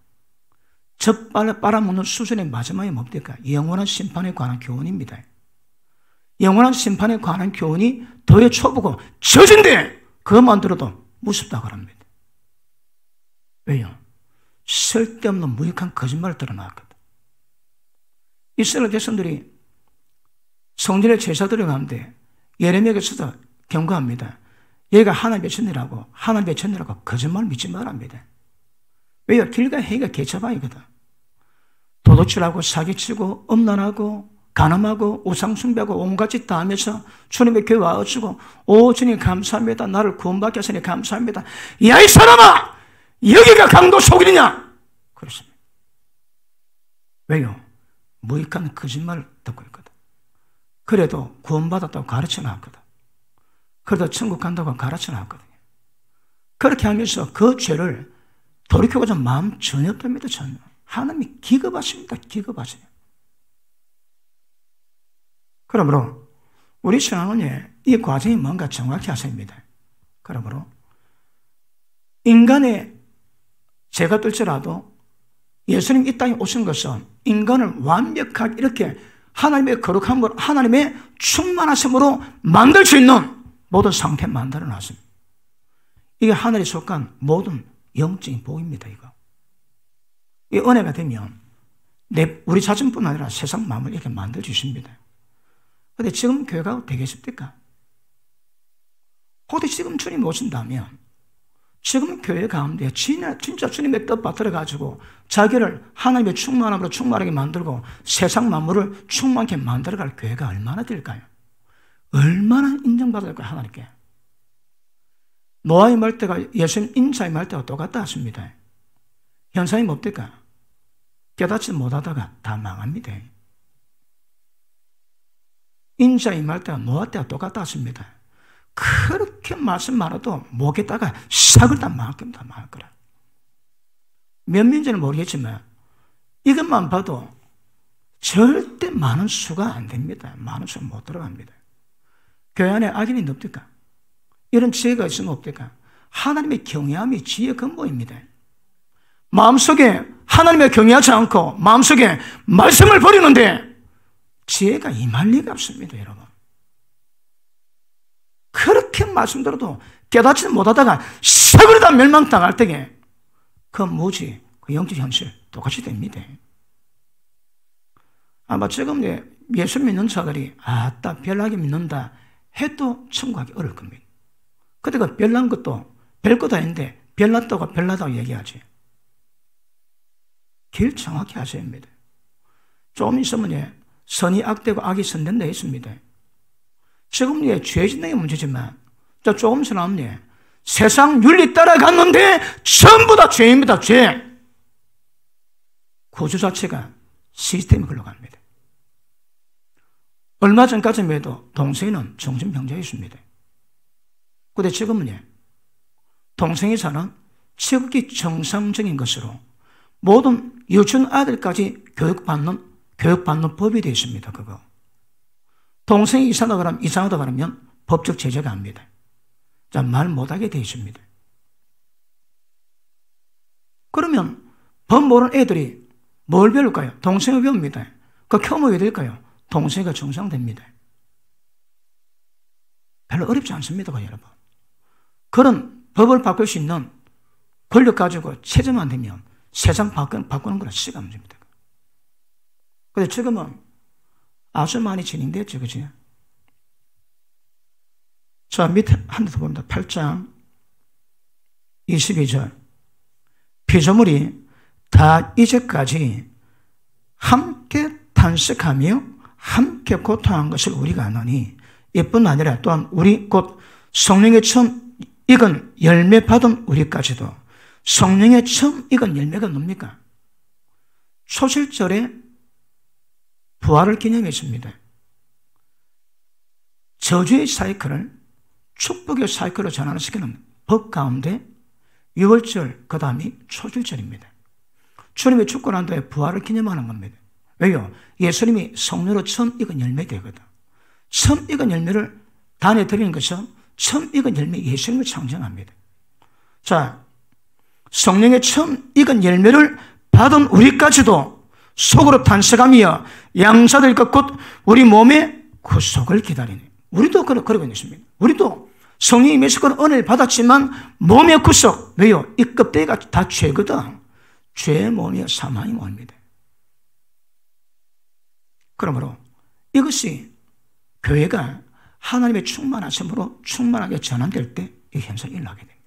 젖 빨아먹는 수준의 마지막이 뭡니까? 영원한 심판에 관한 교훈입니다. 영원한 심판에 관한 교훈이 더의 초보고 젖인데 그것만 들어도 무섭다고 합니다. 왜요? 쓸데없는 무익한 거짓말을 드러나거든. 이스라엘 백성들이 성전에 제사드려 가는데 예레미야께서도 경고합니다. 얘가 하나님의 천이라고 하나님의 천이라고 거짓말 믿지 말랍니다. 왜요? 길과 행가 개처방이거든. 도둑질하고 사기치고 엄란하고 가늠하고 우상숭배하고 온갖짓 다 하면서 주님의 교회 와가고오 주님 감사합니다. 나를 구원받게 하시니 감사합니다. 야 이 사람아! 여기가 강도 속이냐 그렇습니다. 왜요? 무익한 거짓말을 듣고 있거든. 그래도 구원받았다고 가르쳐 놨거든. 그래다 천국 간다고 가르쳐 놨거든요. 그렇게 하면서 그 죄를 돌이켜고자 마음 전혀 없니다 전혀. 하나님이 기급하십니다, 기급하세요. 그러므로 우리 신앙은 이 과정이 뭔가 정확히 하십니다. 그러므로 인간의 죄가 뜰지라도 예수님 이 땅에 오신 것은 인간을 완벽하게 이렇게 하나님의 거룩한 걸 하나님의 충만하심으로 만들 수 있는 모든 상태 만들어 놨습니다. 이게 하늘에 속한 모든 영적인 복입니다, 이거. 이 은혜가 되면 내, 우리 자신뿐 아니라 세상 마음을 이렇게 만들 주십니다. 근데 지금 교회가 되겠습니까? 혹시 지금 주님 오신다면 지금 교회 가운데 진짜, 진짜 주님의 뜻 받들어가지고 자기를 하나님의 충만함으로 충만하게 만들고 세상 만물을 충만하게 만들어갈 교회가 얼마나 될까요? 얼마나 인정받을까 하나님께? 노아의 말대가 예수님 인사의 말대와 똑같았습니다. 현상이 뭡니까? 뭐 깨닫지 못하다가 다 망합니다. 인자의 말대와 노아 때와 똑같았습니다. 그렇게 말씀 많아도 목에다가 싹을 다 망할 겁니다. 망할 거라. 몇 민지는 모르겠지만 이것만 봐도 절대 많은 수가 안 됩니다. 많은 수가 못 들어갑니다. 교회 안에 악인이 없을까? 이런 지가 있으면 없을까? 하나님의 경외함이 지혜 근본입니다. 마음속에 하나님의 경외하지 않고 마음속에 말씀을 버리는데 지혜가 임할 리가 없습니다, 여러분. 그렇게 말씀드려도 깨닫지 못하다가 세그리다 멸망당할 때에 그 뭐지? 그 영적 현실 똑같이 됩니다. 아마 지금 예, 예수 믿는 자들이 아따 별나게 믿는다 해도 천국하기 어려울 겁니다. 그러니까 별난 것도 별것도 아닌데 별났다고 별나다고 얘기하지. 길 정확히 하셔야 합니다. 좀 있으면 예, 선이 악되고 악이 선된다 했습니다. 지금 예, 죄짓는 문제지만 자, 조금 지나면 예, 세상 윤리 따라갔는데 전부 다 죄입니다. 죄. 구조 자체가 시스템이 흘러갑니다. 얼마 전까지만 해도 동생은 정신병자였습니다. 근데 지금은요, 동생의 사는 지극히 정상적인 것으로 모든 유치원 아들까지 교육받는, 교육받는 법이 되어 있습니다, 그거. 동생이 이상하다 그러면, 이상하다 그러면 법적 제재가 압니다. 자, 말 못하게 되어 있습니다. 그러면 법 모르는 애들이 뭘 배울까요? 동생을 배웁니다. 그 켜먹게 될까요? 동서가 그 정상됩니다. 별로 어렵지 않습니다, 그 여러분. 그런 법을 바꿀 수 있는 권력 가지고 체제만 되면 세상 바꾸는, 바꾸는 거는 시간 문제입니다. 근데 지금은 아주 많이 진행됐죠, 그지? 자, 밑에 한 대 더 봅니다. 8장 22절. 피조물이 다 이제까지 함께 탄식하며 함께 고통한 것을 우리가 아노니 이뿐 아니라 또한 우리 곧 성령의 처음 익은 열매 받은 우리까지도 성령의 처음 익은 열매가 뭡니까? 초실절에 부활을 기념했습니다. 저주의 사이클을 축복의 사이클로 전환시키는 법 가운데 6월절, 그 다음이 초실절입니다. 주님의 죽고 난다에 부활을 기념하는 겁니다. 왜요? 예수님이 성료로 처음 익은 열매 되거든. 처음 익은 열매를 단에 드리는 것은 처음 익은 열매 예수님을 상징합니다. 자, 성령의 처음 익은 열매를 받은 우리까지도 속으로 탄식하며 양사들 것곧 우리 몸의 구속을 기다리네. 우리도 그러고 있습니다. 우리도 성령이 메시건 은혜를 받았지만 몸의 구속, 왜요? 이급대가다 죄거든. 죄의 몸이 사망이 몸입니다. 그러므로 이것이 교회가 하나님의 충만하심으로 충만하게 전환될 때 이 현상이 일어나게 됩니다.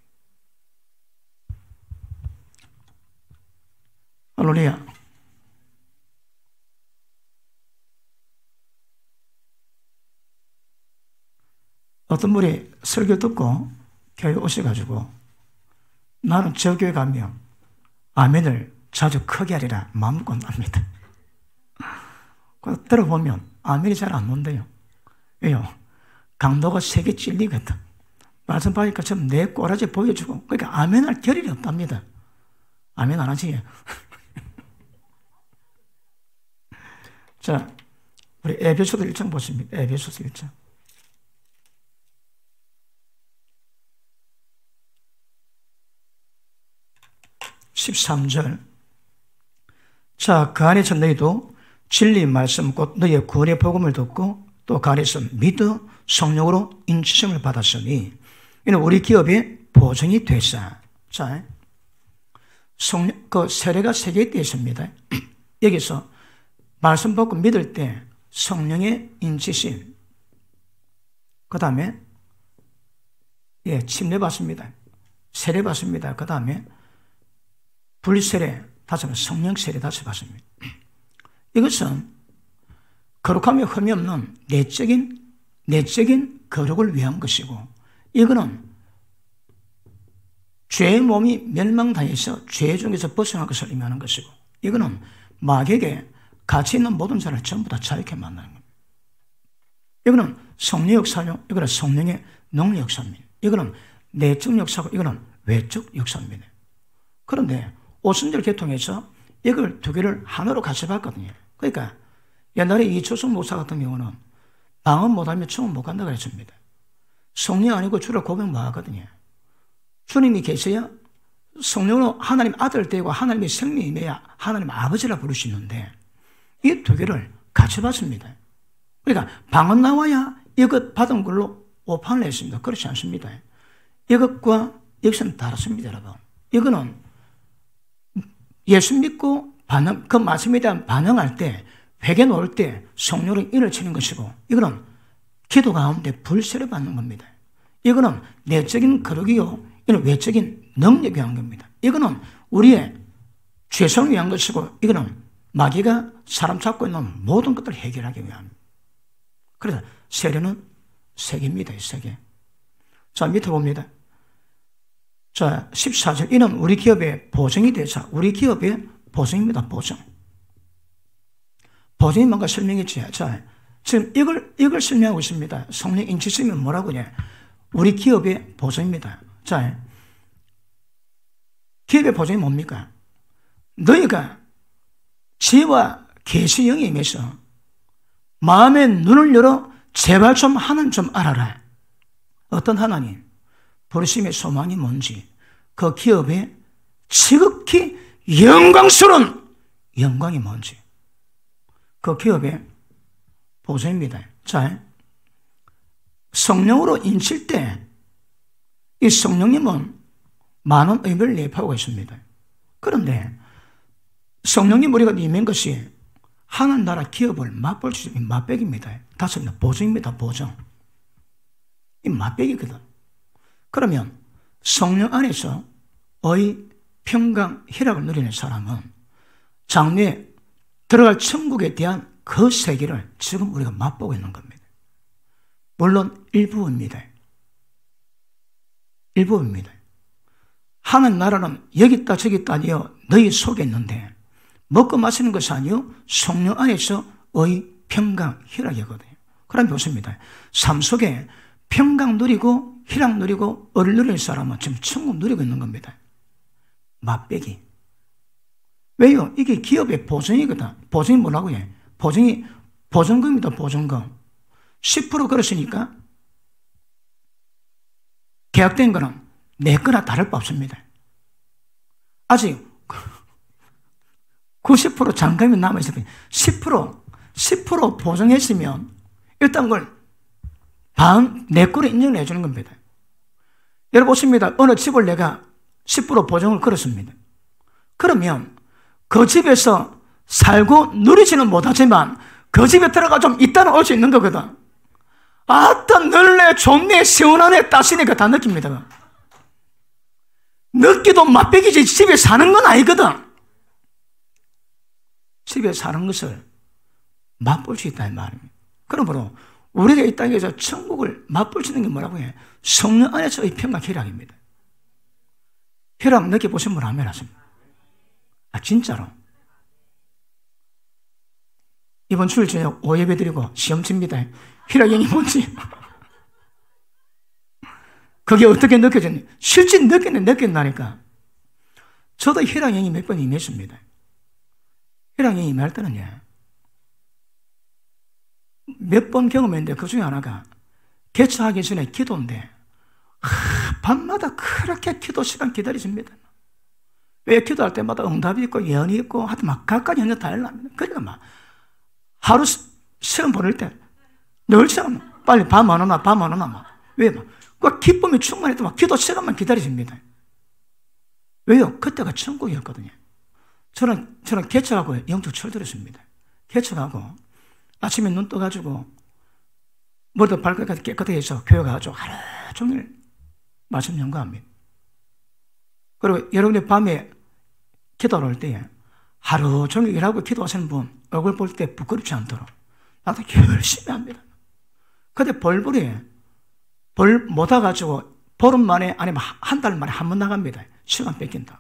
할렐루야. 어떤 분이 설교 듣고 교회 오셔가지고 나는 저 교회 가면 아멘을 자주 크게 하리라 마음껏 합니다. 들어보면 아멘이 잘 안 온대요. 왜요? 강도가 세게 찔리겠다. 말씀 바니까처내 꼬라지 보여주고, 그러니까 아멘할 결이 없답니다. 아멘 안 하지? 자, 우리 에베소서 1장 보십니다. 에베소서 1장. 십삼절 자, 그 안에 전 너희도 진리 말씀 곧 너의 구원의 복음을 듣고 또 가리심 믿어 성령으로 인치심을 받았으니 이는 우리 기업의 보증이 되사 자 성령 그 세례가 세개 있습니다 여기서 말씀 받고 믿을 때 성령의 인치심 그 다음에 예 침례 받습니다 세례 받습니다 그 다음에 분세례 다시 성령 세례 다시 받습니다 이것은 거룩함이 흠이 없는 내적인 내적인 거룩을 위한 것이고 이거는 죄의 몸이 멸망당해서 죄 중에서 벗어난 것을 의미하는 것이고 이거는 막에게 가치 있는 모든 자를 전부 다 자유케 만나는 겁니다. 이거는 성령 역사요. 이거는 성령의 능력 역사입니다. 이거는 내적 역사고 이거는 외적 역사입니다. 그런데 오순절 개통에서 이걸 두 개를 하나로 같이 봤거든요. 그러니까 옛날에 이초승 목사 같은 경우는 방음 못하면 충원 못 간다 그랬습니다. 성령 아니고 주를 고백 못 하거든요. 주님이 계셔야 성령으로 하나님 아들 되고 하나님의 생명이매야 하나님 아버지라 부를 수는데이 두 개를 같이 받습니다. 그러니까 방언 나와야 이것 받은 걸로 오판을 했습니다. 그렇지 않습니다. 이것과 여기는 다릅니다, 여러분. 이거는 예수 믿고 반응, 그 말씀에 대한 반응할 때, 회개 놓을 때 성령은 일어 치는 것이고, 이거는 기도 가운데 불세를 받는 겁니다. 이거는 내적인 거룩이요. 이는 외적인 능력이 한 겁니다. 이거는 우리의 죄성을 위한 것이고, 이거는 마귀가 사람 잡고 있는 모든 것들을 해결하기 위함 그래서 세례는 세계입니다, 이 세계. 자, 밑에 봅니다. 자, 14절. 이는 우리 기업의 보증이 되자, 우리 기업의 보증입니다. 보증. 보증이 뭔가 설명했지. 자, 지금 이걸, 이걸 설명하고 있습니다. 성령 인치심은 뭐라고 냐 우리 기업의 보증입니다. 자, 기업의 보증이 뭡니까? 너희가 지와 계시 영에 임해서 마음의 눈을 열어 제발 좀하나좀 알아라. 어떤 하나님, 부르심의 소망이 뭔지 그 기업에 지극히 영광스러운 영광이 뭔지 그 기업의 보수입니다. 자, 성령으로 인칠 때 이 성령님은 많은 의미를 내포하고 있습니다. 그런데 성령님 우리가 임한 것이 하나 나라 기업을 맛볼 수 있는 맛백입니다. 다시 말해 보증입니다. 보증. 이 맛백이거든. 그러면 성령 안에서 의, 평강, 희락을 누리는 사람은 장래에 들어갈 천국에 대한 그 세계를 지금 우리가 맛보고 있는 겁니다. 물론 일부입니다. 일부입니다. 하는 나라는 여기 있다 저기 있다 아니요 너희 속에 있는데 먹고 마시는 것이 아니요 성령 안에서 의 평강 희락이거든요. 그럼 좋습니다. 삶 속에 평강 누리고 희락 누리고 어를 누리는 사람은 지금 천국 누리고 있는 겁니다. 맞배기 왜요? 이게 기업의 보증이거든. 보증이 뭐라고 해? 보증이, 보증금이다, 보증금. 10% 그렇으니까 계약된 거는 내 거나 다를 바 없습니다. 아직 90% 잔금이 남아있을 뿐 10%, 10% 보증했으면 일단 걸 반, 내 거로 인정해 주는 겁니다. 여러분 보십니다. 어느 집을 내가 10% 보증을 걸었습니다. 그러면 그 집에서 살고 누리지는 못하지만 그 집에 들어가 좀 있다는 올 수 있는 거거든. 아따 늘래 좋네 시원하네 따시니까 다 느낍니다. 늦기도 맛배기지 집에 사는 건 아니거든. 집에 사는 것을 맛볼 수 있다는 말입니다. 그러므로 우리가 이 땅에서 천국을 맛볼 수 있는 게 뭐라고 해? 성령 안에서의 평강 희락입니다. 혈압 느껴보신 분 하면 하십니다. 아, 진짜로. 이번 주일 저녁 오예배 드리고 시험 칩니다. 혈압이 뭔지. 그게 어떻게 느껴졌니? 실제 느꼈네, 느꼈나니까. 저도 혈압이 몇번 임했습니다. 혈압이 임할 때는 예. 몇번 경험했는데 그 중에 하나가 개차하기 전에 기도인데 밤마다 그렇게 기도 시간 기다리십니다. 왜 기도할 때마다 응답이 있고 예언이 있고 하여튼 막 각각 현재 달랍니다. 그러니까 막 하루 시험 보낼 때늘 시험 빨리 밤 안 오나 밤 안 오나 막 왜막그 기쁨이 충만해도 막 기도 시간만 기다리십니다. 왜요? 그때가 천국이었거든요. 저는 저는 개척하고 영적 철들었습니다. 개척하고 아침에 눈 떠가지고 머리도 발끝까지 깨끗해서 교회 가가지 하루 종일 말씀 연구합니다. 그리고 여러분이 밤에 기도할때 하루 종일 일하고 기도하시는 분 얼굴 볼 때 부끄럽지 않도록 나도 열심히 합니다. 근데 벌벌이 벌못 와가지고 보름 만에 아니면 한 달 만에 한 번 나갑니다. 시간 뺏긴다.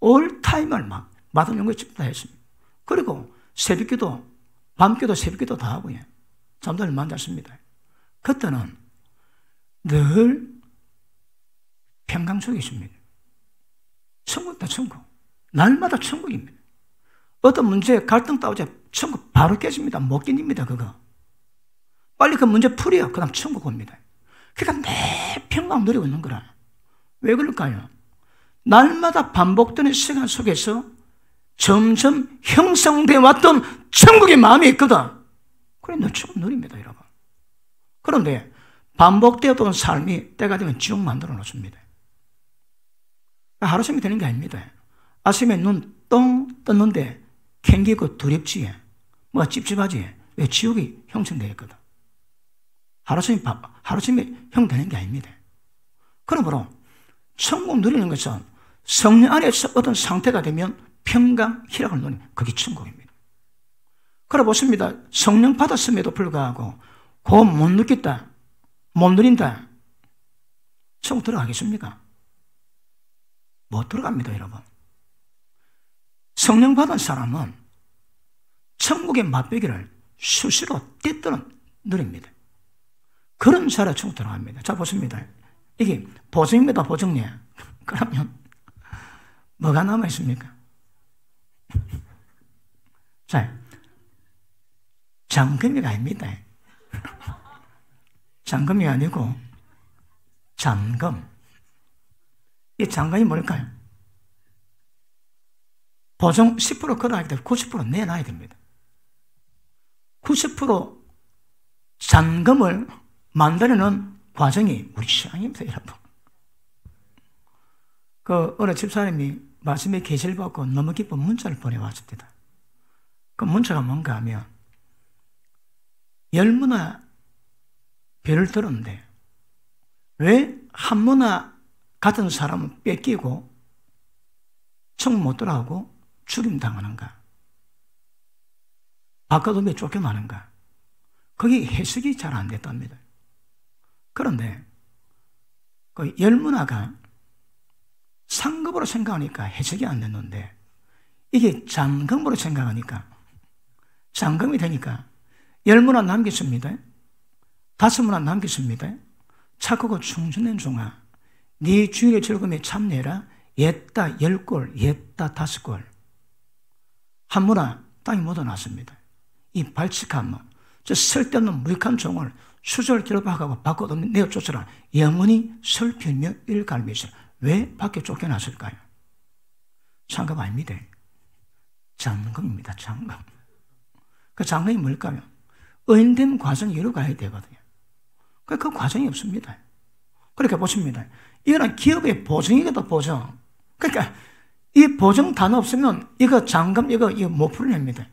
올타임을 막 마다 연구에 다 했습니다. 그리고 새벽기도, 밤기도, 새벽기도 다 하고요. 잠들 많이 잤습니다. 그때는 늘 평강 속에 있습니다. 천국다 천국. 날마다 천국입니다. 어떤 문제에 갈등 따오자 천국 바로 깨집니다. 못 깨집니다, 그거. 빨리 그 문제 풀이요. 그 다음 천국 옵니다. 그러니까 매 평강 누리고 있는 거라. 왜 그럴까요? 날마다 반복되는 시간 속에서 점점 형성돼 왔던 천국의 마음이 있거든. 그래, 너 천국 누립니다, 여러분. 그런데 반복되었던 삶이 때가 되면 지옥 만들어 놓습니다. 하루시면 되는 게 아닙니다. 아침에 눈 똥 떴는데 캥기고 두렵지, 뭐 찝찝하지, 왜 지옥이 형성되었거든. 하루시면 하루시면 형 되는 게 아닙니다. 그러므로 천국 누리는 것은 성령 안에서 어떤 상태가 되면 평강, 희락을 누리는 그게 천국입니다. 그러 보십니다. 성령 받았음에도 불구하고 곧 못 느꼈다, 못 누린다, 천국 들어가겠습니까? 못 뭐 들어갑니다, 여러분. 성령 받은 사람은 천국의 맛보기를 수시로 때때는 누립니다. 그런 사례 쭉 들어갑니다. 자, 보십니다. 이게 보증입니다, 보증례. 그러면 뭐가 남아있습니까? 자, 잠금이 아닙니다. 잠금이 아니고 잠금. 이 장관이 뭘까요? 보증 10% 걸어야 되고 90% 내놔야 됩니다. 90% 잔금을 만드는 과정이 우리 시장입니다, 여러분. 그 어느 집사람이 말씀에 계실 받고 너무 기쁜 문자를 보내왔습니다. 그 문자가 뭔가 하면 열문화 별을 들었는데 왜 한문화 같은 사람은 뺏기고 청못 들어하고 죽임당하는가? 바깥놈에 쫓겨나는가? 그게 해석이 잘 안 됐답니다. 그런데 그 열문화가 상급으로 생각하니까 해석이 안 됐는데 이게 장금으로 생각하니까 장금이 되니까 열문화 남겼습니다. 다섯 문화 남겼습니다. 착하고 충전된 종아 네 주일의 즐거움에 참내라. 옛다 열 골, 옛다 다섯 골. 한 문화 땅에 묻어놨습니다. 이 발칙한 문, 저 쓸데없는 무익한 종을 수절 결박하고 바꿔 도 내어 쫓으라. 영원히 설필며 일갈미시라. 왜 밖에 쫓겨났을까요? 장갑 아닙니다. 장금입니다. 장금. 그 장금이 뭘까요? 의인된 과정이 이루어가야 되거든요. 그, 그 과정이 없습니다. 그렇게 보십니다. 이거는 기업의 보증이거든, 보증. 그러니까 이 보증 단어 없으면 이거 잔금, 이거, 이거 못 풀어냅니다.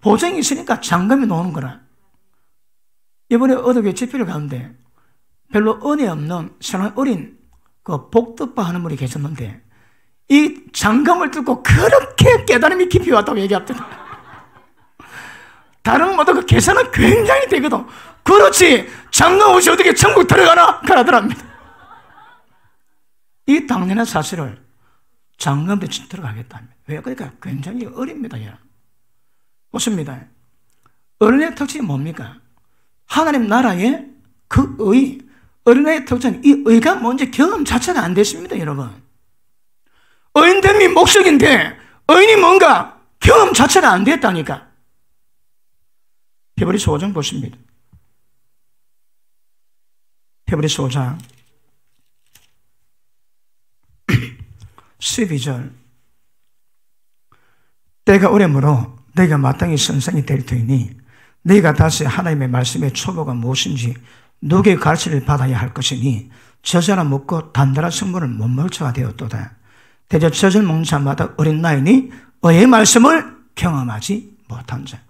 보증이 있으니까 잔금이 나오는 거라. 이번에 어느 게 집회를 가는데 별로 은혜 없는 신앙 어린 그 복덕파 하는 분이 계셨는데 이장금을듣고 그렇게 깨달음이 깊이 왔다고 얘기합니다. 다른 것도 그 계산은 굉장히 되거든. 그렇지. 장검 없이 어떻게 천국 들어가나? 그러더랍니다. 이 당연한 사실을 장관도 들어가겠다. 왜? 그러니까 굉장히 어립니다. 예. 웃습니다. 어른의 특징이 뭡니까? 하나님 나라의 그 의, 어른의 특징, 이 의가 뭔지 경험 자체가 안 되십니다, 여러분. 의인됨이 목적인데, 의인이 뭔가 경험 자체가 안 됐다니까. 히브리서 장 보십니다. 히브리서 장 12절 때가 오래므로 내가 마땅히 선생이 될 터이니 네가 다시 하나님의 말씀의 초보가 무엇인지 누구의 가르침을 받아야 할 것이니 저절한먹고 단단한 성분을 못 멀쳐가 되었도다. 대저 저절 먹는 자마다 어린 나이니 어의 말씀을 경험하지 못한 자.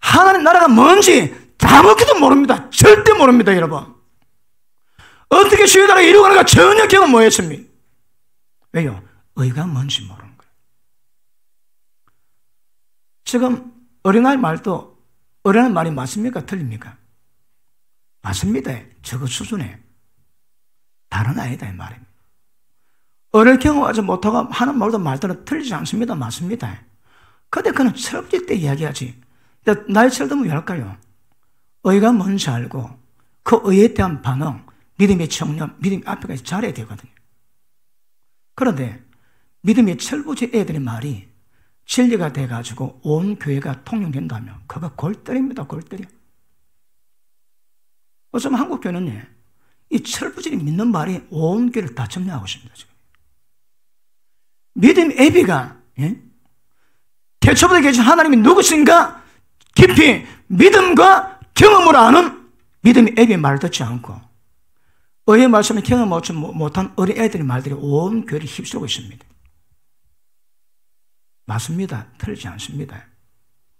하나님 나라가 뭔지 다먹기도 모릅니다. 절대 모릅니다, 여러분. 어떻게 주의 나라 이루어가는가 전혀 경험 못했습니다. 왜요? 의가 뭔지 모르는 거예요. 지금 어린아이 말도 어린아이 말이 맞습니까? 틀립니까? 맞습니다. 저거 수준에 다른 아이다 이 말입니다. 어릴 경험하지 못하고 하는 말도 말대로 틀리지 않습니다. 맞습니다. 근데 그는 철없을 때 이야기하지. 나이 철들면 왜 할까요? 의가 뭔지 알고 그 의에 대한 반응, 믿음의 청렴, 믿음의 앞에까지 잘해야 되거든요. 그런데 믿음이 철부지 애들의 말이 진리가 돼가지고 온 교회가 통용된다면 그거 골때립니다, 골때려. 어쩌면 한국 교회는 이 철부지를 믿는 말이 온 교회를 다 점령하고 있습니다, 지금. 믿음 애비가, 예? 태초부터 계신 하나님이 누구신가 깊이 믿음과 경험을 아는 믿음 애비 말 듣지 않고 의의 말씀을 경험하지 못한 어린 애들의 말들이 온 교회를 휩쓸고 있습니다. 맞습니다. 틀리지 않습니다.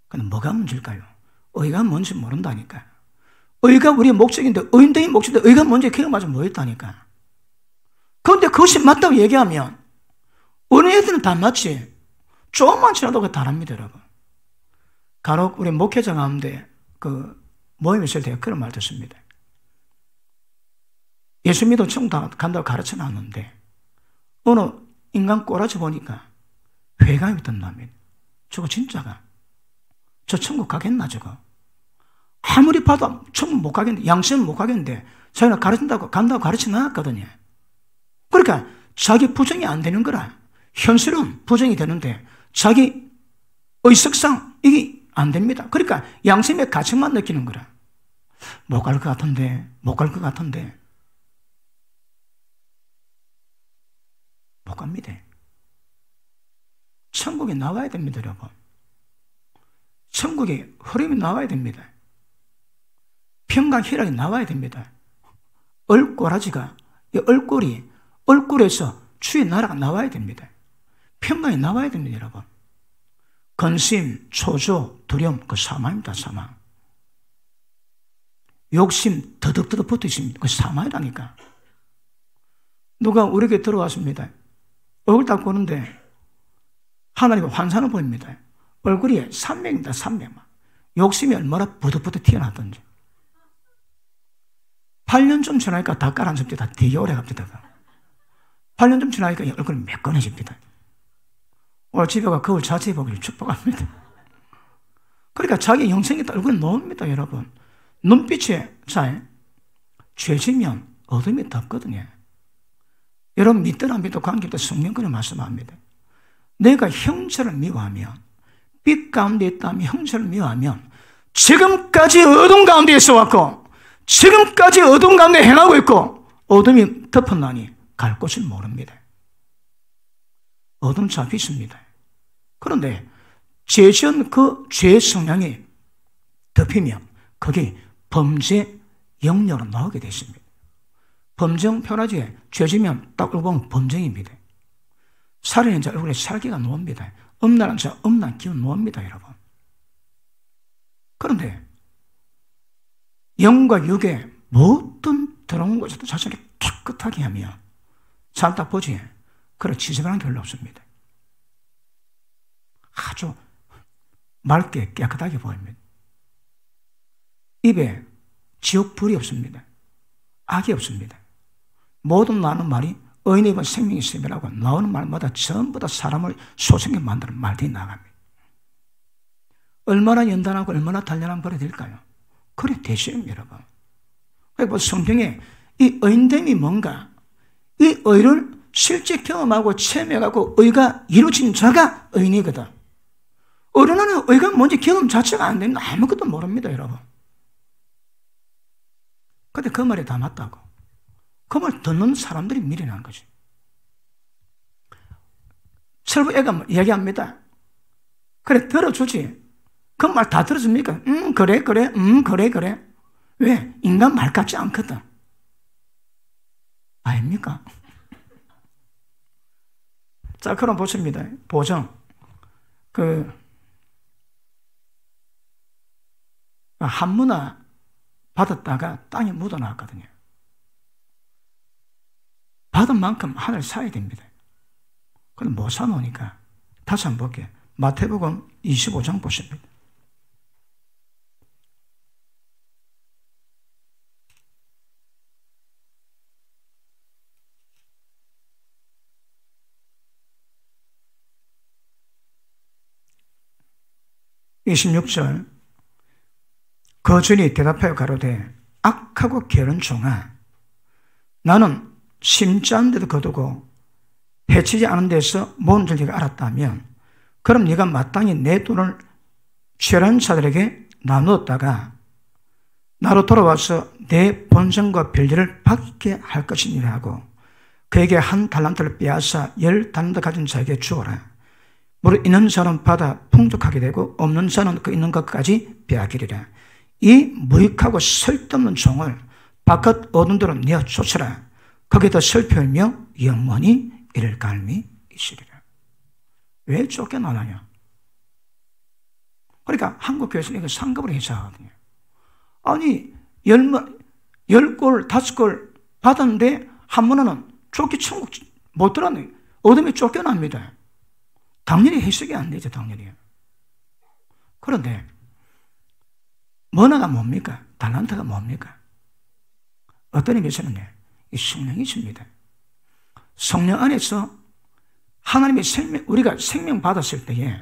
그럼 뭐가 문제일까요? 의가 뭔지 모른다니까 의가 우리의 목적인데, 의인의 목적인데 의가 뭔지 경험하지 못했다니까. 그런데 그것이 맞다고 얘기하면, 어느 애들은 다 맞지. 조금만 지나도 그 다릅니다, 여러분. 간혹 우리 목회자 가운데 그 모임 있을 때 그런 말 듣습니다. 예수 믿어 청다 간다고 가르쳐 놨는데, 어느 인간 꼬라지 보니까 회가이 든다면 저거 진짜가 저 천국 가겠나 저거 아무리 봐도 천국 못 가겠는데 양심은 못 가겠는데 자기가 가르친다고 간다고 가르치나거든요 그러니까 자기 부정이 안 되는 거라 현실은 부정이 되는데 자기 의석상 이게 안 됩니다. 그러니까 양심의 가책만 느끼는 거라. 못 갈 것 같은데, 못 갈 것 같은데. 못 갑니다. 천국에 나와야 됩니다, 여러분. 천국에 흐름이 나와야 됩니다. 평강 희락이 나와야 됩니다. 얼꼬라지가, 얼꼬리, 얼굴에서 주의 나라가 나와야 됩니다. 평강이 나와야 됩니다, 여러분. 건심 초조, 두려움, 그 사망입니다, 사망. 욕심, 더덕더덕 붙어 있습니다. 그 사망이라니까. 누가 우리에게 들어왔습니다. 얼굴 닦고 보는데 하나님과 환상을 보입니다. 얼굴이 3 0입니다3 0 욕심이 얼마나 부득부득 튀어나왔던지. 8년 좀 지나니까 다 깔아앉습니다. 되게 오래 갑니다. 8년 좀 지나니까 얼굴이 매끈해집니다. 오늘 집에 가 거울 자세 보기를 축복합니다. 그러니까 자기 영생이 얼굴에 나옵니다, 여러분. 눈빛에 잘 죄지면 어둠이 덥거든요. 여러분 믿든 안 믿든 관계없 성령 그런 말씀합니다. 내가 형제를 미워하면 빛 가운데 있다면 형제를 미워하면 지금까지 어둠 가운데 있어왔고 지금까지 어둠 가운데 행하고 있고 어둠이 덮었나니 갈 곳을 모릅니다. 어둠 잡혀 있습니다. 그런데 죄전 그 죄 성향이 덮이면 그게 범죄 영역으로 나오게 되십니다. 범죄 편화죄, 죄지면 딱 보면 범죄입니다. 살인있자 얼굴에 살기가 놓입니다. 엄란한 자 엄란 기운 놓입니다, 여러분. 그런데 영과 육의 모든 들어온 것에도 자신을 깨끗하게 하며 잘딱 보지 그런 지저분한 결로 없습니다. 아주 맑게 깨끗하게 보입니다. 입에 지옥불이 없습니다. 악이 없습니다. 모든 나는 말이 의인의 입은 생명의 셈이라고 나오는 말마다 전부 다 사람을 소생에 만드는 말들이 나갑니다. 얼마나 연단하고 얼마나 단련한 벌이 될까요? 그래 되시는 여러분. 그러니 성경에 이 의인됨이 뭔가 이 의를 실제 경험하고 체험해가고 의가 이루어진 자가 의인이거든. 어른은 의가 뭔지 경험 자체가 안 되는 아무것도 모릅니다, 여러분. 근데 그 말이 다 맞다고. 그말 듣는 사람들이 미련한 거죠. 철부 애가 뭐 얘기합니다. 그래, 들어주지. 그 말 다 들어줍니까? 음, 그래, 그래, 음, 그래, 그래. 왜? 인간 말 같지 않거든. 아닙니까? 자, 그럼 보십니다. 보정. 그, 한문화 받았다가 땅에 묻어나거든요 받은 만큼 하나를 사야 됩니다. 그런못 사놓으니까. 다시 한번 볼게요. 마태복음 25장 보십니다. (26절) 거주니 대답하여 가로되 악하고 게으른 종아 나는 심지 않 데도 거두고 해치지 않은 데서 모은 줄 네가 알았다면 그럼 네가 마땅히 내 돈을 죄란 자들에게 나누었다가 나로 돌아와서 내 본성과 별리를 받게 할 것이니라 하고 그에게 한 달란트를 빼앗아 열 달란트 가진 자에게 주어라. 무릇 있는 자는 받아 풍족하게 되고 없는 자는 그 있는 것까지 빼앗기리라. 이 무익하고 쓸데없는 종을 바깥 어둠대로 내어 쫓으라. 거기에다 슬펴며 영혼이 이를 갈미 있으리라왜쫓겨나냐 그러니까 한국 교회에서 이거 상급으 해석하거든요. 아니 열, 열 골, 다섯 골 받았는데 한 번은 쫓기 천국 못 들었네. 어둠에 쫓겨납니다. 당연히 해석이 안 되죠, 당연히. 그런데 문화가 뭡니까? 달란트가 뭡니까? 어떤 의미에서는요. 성령이 줍니다. 성령 안에서 하나님의 생명, 우리가 생명 받았을 때에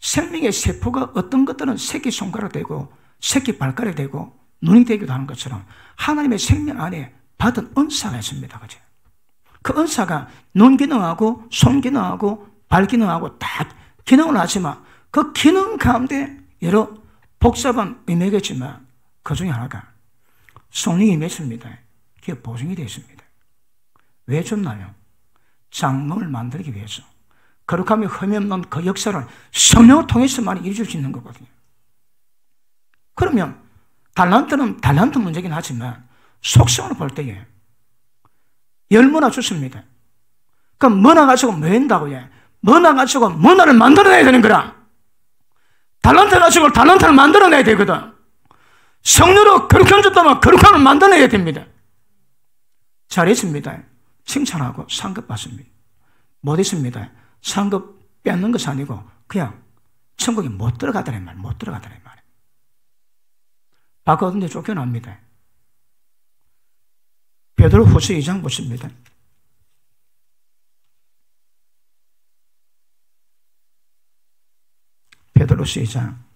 생명의 세포가 어떤 것들은 새끼 손가락 되고 새끼 발가락 되고 눈이 되기도 하는 것처럼 하나님의 생명 안에 받은 은사가 있습니다. 그죠? 그 은사가 눈 기능하고 손 기능하고 발 기능하고 다 기능을 하지만 그 기능 가운데 여러 복잡한 의미겠지만 그 중에 하나가 성령의 임했습니다. 그게 보증이 되어 있습니다. 왜 줬나요? 장롱을 만들기 위해서. 거룩함이 흠이 없는 그 역사를 성령을 통해서만 이루어질 수 있는 거거든요. 그러면 달란트는 달란트 문제긴 하지만 속성으로 볼 때에 열문화 좋습니다. 그럼 문화 가지고 뭐 한다고 해? 문화 가지고 문화를 만들어내야 되는 거라. 달란트 가지고 달란트를 만들어내야 되거든. 성령으로 거룩한 줬다면 거룩함을 만들어내야 됩니다. 잘했습니다. 칭찬하고 상급 받습니다. 못했습니다. 상급 뺏는 것이 아니고 그냥 천국에 못 들어가다는 말, 못 들어가다는 말이에요. 바꿔둔데 쫓겨납니다. 베드로 후서 2장 보십니다. 베드로 시장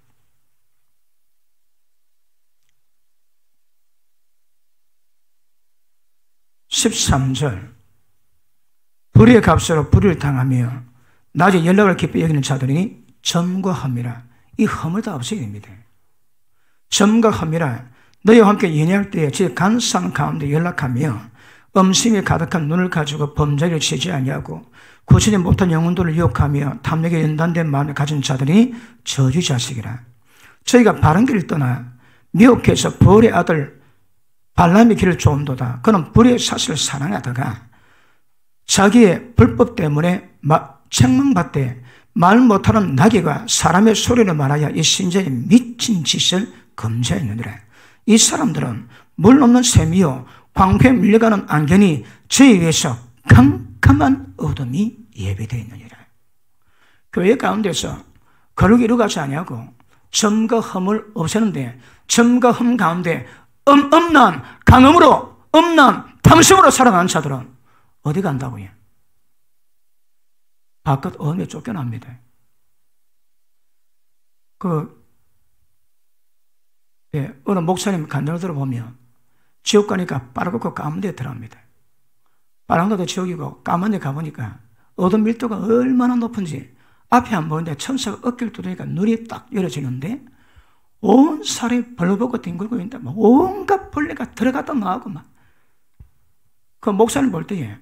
13절 불의 값으로 불을 당하며 낮에 연락을 깊이 여기는 자들이 점거함이라 이 허물 다 없어야 됩니다. 점거함이라 너희와 함께 연애할 때에 제 간상 가운데 연락하며 음심이 가득한 눈을 가지고 범죄를 치지 아니하고 구신이 못한 영혼들을 유혹하며 탐욕에 연단된 마음을 가진 자들이 저주 자식이라. 저희가 바른 길을 떠나 미혹해서 벌의 아들 발람의 길을 좋은도다. 그는 불의 사슬 사랑하다가 자기의 불법 때문에 책망받되 말 못하는 나귀가 사람의 소리를 말하여 이 신전에 미친 짓을 금지하였느니라. 이 사람들은 물 없는 셈이요 광패 밀려가는 안견이 저에 의해서 캄캄한 어둠이 예비되어 있느니라. 교회 가운데서 거룩이 이루가지 아니하고 점과 험을 없애는데 점과 험 가운데 음, 음란, 강음으로, 음란, 탐심으로 살아가는 자들은 어디 간다고요? 바깥 어음에 쫓겨납니다. 그, 예, 어느 목사님 간증을 들어보면 지옥 가니까 빨갛고 까만 데 들어갑니다. 빨간 것도 지옥이고 까만 데 가보니까 어둠 밀도가 얼마나 높은지 앞에 안보는데 천사가 어깨를 두드니까 눈이 딱 열어지는데 온 살이 벌러벗고 뒹굴고 있다. 막 온갖 벌레가 들어갔다 나오고 막. 그 목사님 볼 때에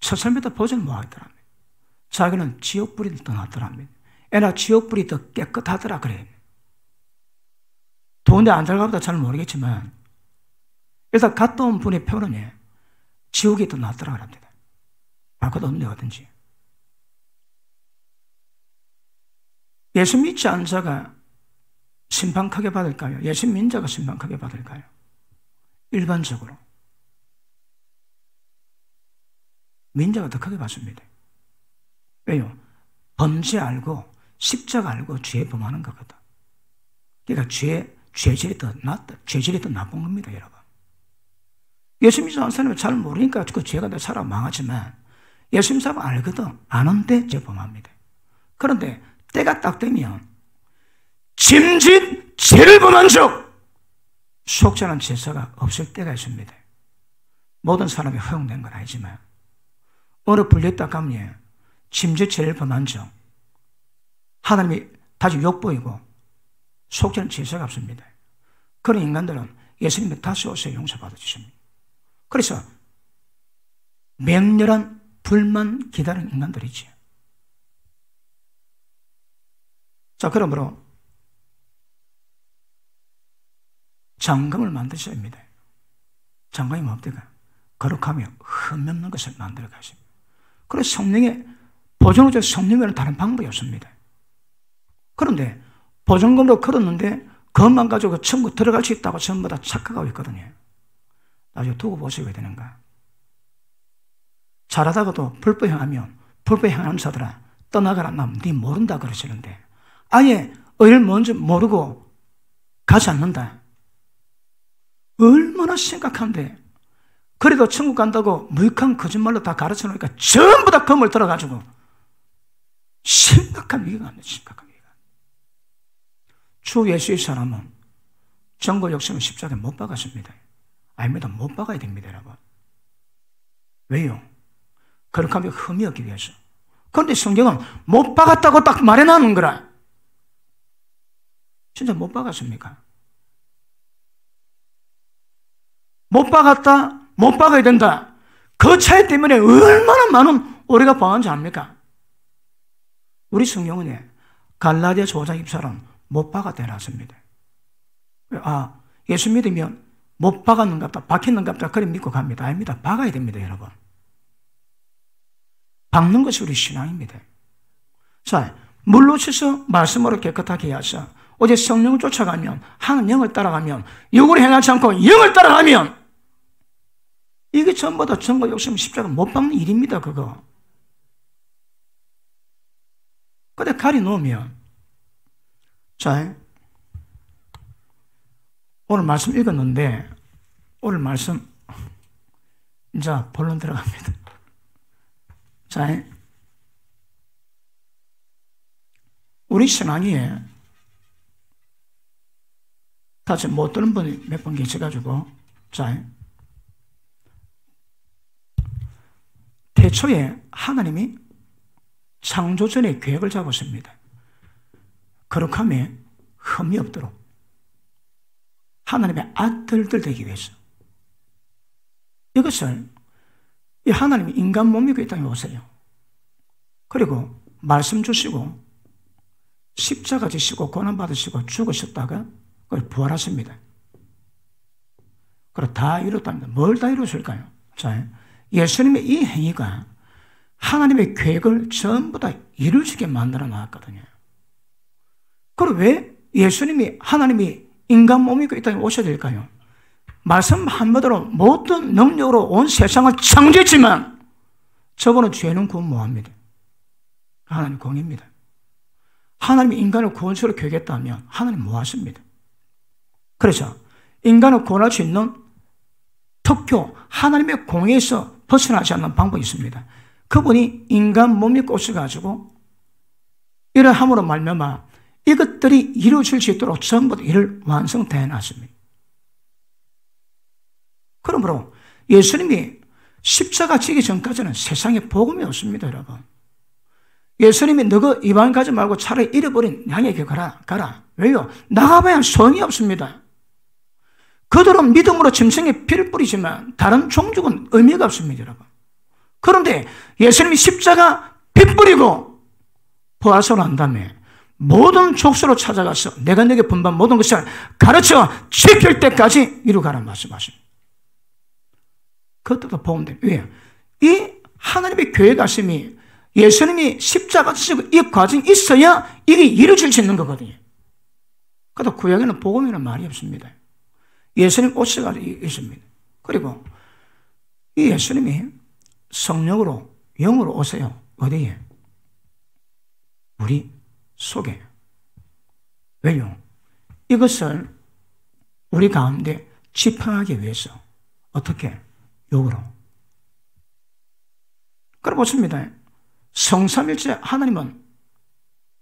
설설미터 보지는 못하더라며. 자기는 지옥불이 떠났더라며. 애나 지옥불이 더 깨끗하더라 그래. 돈은데안 들어가보다 잘 모르겠지만 일단 갔다 온 분의 표현에 지옥이 더 낫더라 그럽니다. 바꿔도 아, 없네 어든지. 예수 믿지 않은 자가 심판 하게 받을까요? 예수 민자가 심판 크게 받을까요? 일반적으로. 민자가 더 크게 받습니다. 왜요? 범죄 알고, 십자가 알고 죄 범하는 거거든. 그러니까 죄, 죄질이 더 낫다. 죄질이 더 나쁜 겁니다, 여러분. 예수 믿지 않는 사람은 잘 모르니까 그 죄가 내 살아 망하지만 예수 믿사람 알거든. 아는데 죄 범합니다. 그런데 때가 딱 되면 짐짓 죄를 범한 적속죄는 제사가 없을 때가 있습니다. 모든 사람이 허용된 건 아니지만 어느 불렸다 가에 짐짓 죄를 범한 적 하나님이 다시 욕보이고 속죄는 제사가 없습니다. 그런 인간들은 예수님이 다시 오세 용서받아 주십니다. 그래서 맹렬한 불만 기다리는 인간들이지. 자, 그러므로 장검을 만드셔야 합니다. 장검이 뭡니까? 뭐 거룩하며 흠없는 것을 만들어 가십니다. 그래서 성령의 보존으로 성령에는 다른 방법이 없습니다. 그런데 보존금으로 걸었는데 그것만 가지고 천국 들어갈 수 있다고 전부 다 착각하고 있거든요. 나중에 두고 보시게 되는가. 잘하다가도 불법 행하면 불법 행하는 자들아 떠나가라 남네 모른다 그러시는데 아예 의를 먼저 모르고 가지 않는다. 얼마나 심각한데. 그래도 천국 간다고 무익한 거짓말로 다 가르쳐 놓으니까 전부 다 검을 들어가지고 심각한 위기가 합니다. 심각한 위기가. 주 예수의 사람은 정거 욕심을 십자가에 못 박았습니다. 아닙니다. 못 박아야 됩니다, 여러분. 왜요? 거룩함이 흠이 없기 위해서. 그런데 성경은 못 박았다고 딱 말해놨는 거라. 진짜 못 박았습니까? 못 박았다, 못 박아야 된다. 그 차이 때문에 얼마나 많은 오해가 범한지 압니까? 우리 성경은 예, 갈라디아 조장 입사람 못 박았다 해놨습니다. 아, 예수 믿으면 못 박았는갑다, 박혔는갑다, 그래 믿고 갑니다. 아닙니다. 박아야 됩니다, 여러분. 박는 것이 우리 신앙입니다. 자, 물로 치서 말씀으로 깨끗하게 하셔. 어제 성령을 쫓아가면, 한 영을 따라가면, 육을 행하지 않고 영을 따라가면, 이게 전부 다 정과 욕심 십자가 못 박는 일입니다, 그거. 근데 가려놓으면, 자, 오늘 말씀 읽었는데, 오늘 말씀, 이제 본론 들어갑니다. 자, 우리 신앙에 다시 못 들은 분이 몇분 계셔가지고, 자, 태초에 하나님이 창조 전에 계획을 잡았습니다. 거룩함에 흠이 없도록 하나님의 아들들 되기 위해서 이것을 이 하나님이 인간 몸이고 땅에 오세요. 그리고 말씀 주시고 십자가 지시고 고난 받으시고 죽으셨다가 그걸 부활하십니다. 그리고 다 이뤘답니다. 뭘 다 이루었을까요? 자, 예수님의 이 행위가 하나님의 계획을 전부 다 이루시게 만들어 놨거든요. 그럼 왜 예수님이 하나님이 인간 몸이 그 이 땅에 오셔야 될까요? 말씀 한마디로 모든 능력으로 온 세상을 창조했지만 저분은 죄는 구원 못합니다. 하나님 공입니다. 하나님이 인간을 구원수로 교겠다면 하나님 뭐하십니다. 그래서 인간을 구원할 수 있는 특교 하나님의 공에서 벗어나지 않는 방법이 있습니다. 그분이 인간 몸이 꼬셔가지고 이러함으로 말미암 이것들이 이루어질 수 있도록 전부 이를 완성되 놨습니다. 그러므로 예수님이 십자가 지기 전까지는 세상에 복음이 없습니다, 여러분. 예수님이 너가 이방 가지 말고 차라리 잃어버린 양에게 가라, 가라. 왜요? 나가봐야 소용이 없습니다. 그들은 믿음으로 짐승의 피를 뿌리지만 다른 종족은 의미가 없습니다, 여러분. 그런데 예수님이 십자가 피 뿌리고 부하선을 한 다음에 모든 족수로 찾아가서 내가 내게 분반 모든 것을 가르쳐 지킬 때까지 이루가라 말씀하십니다. 그것도 보험돼. 왜? 이 하나님의 교회 가슴이 예수님이 십자가 쓰고 이 과정이 있어야 이게 이루어질 수 있는 거거든요. 그러다 구약에는 복음이라는 말이 없습니다. 예수님 옷을 가지고 있습니다. 그리고 이 예수님이 성령으로 영으로 오세요. 어디에? 우리 속에. 왜요? 이것을 우리 가운데 지팡하기 위해서 어떻게? 욕으로. 그럼 보십니다. 성삼일째 하나님은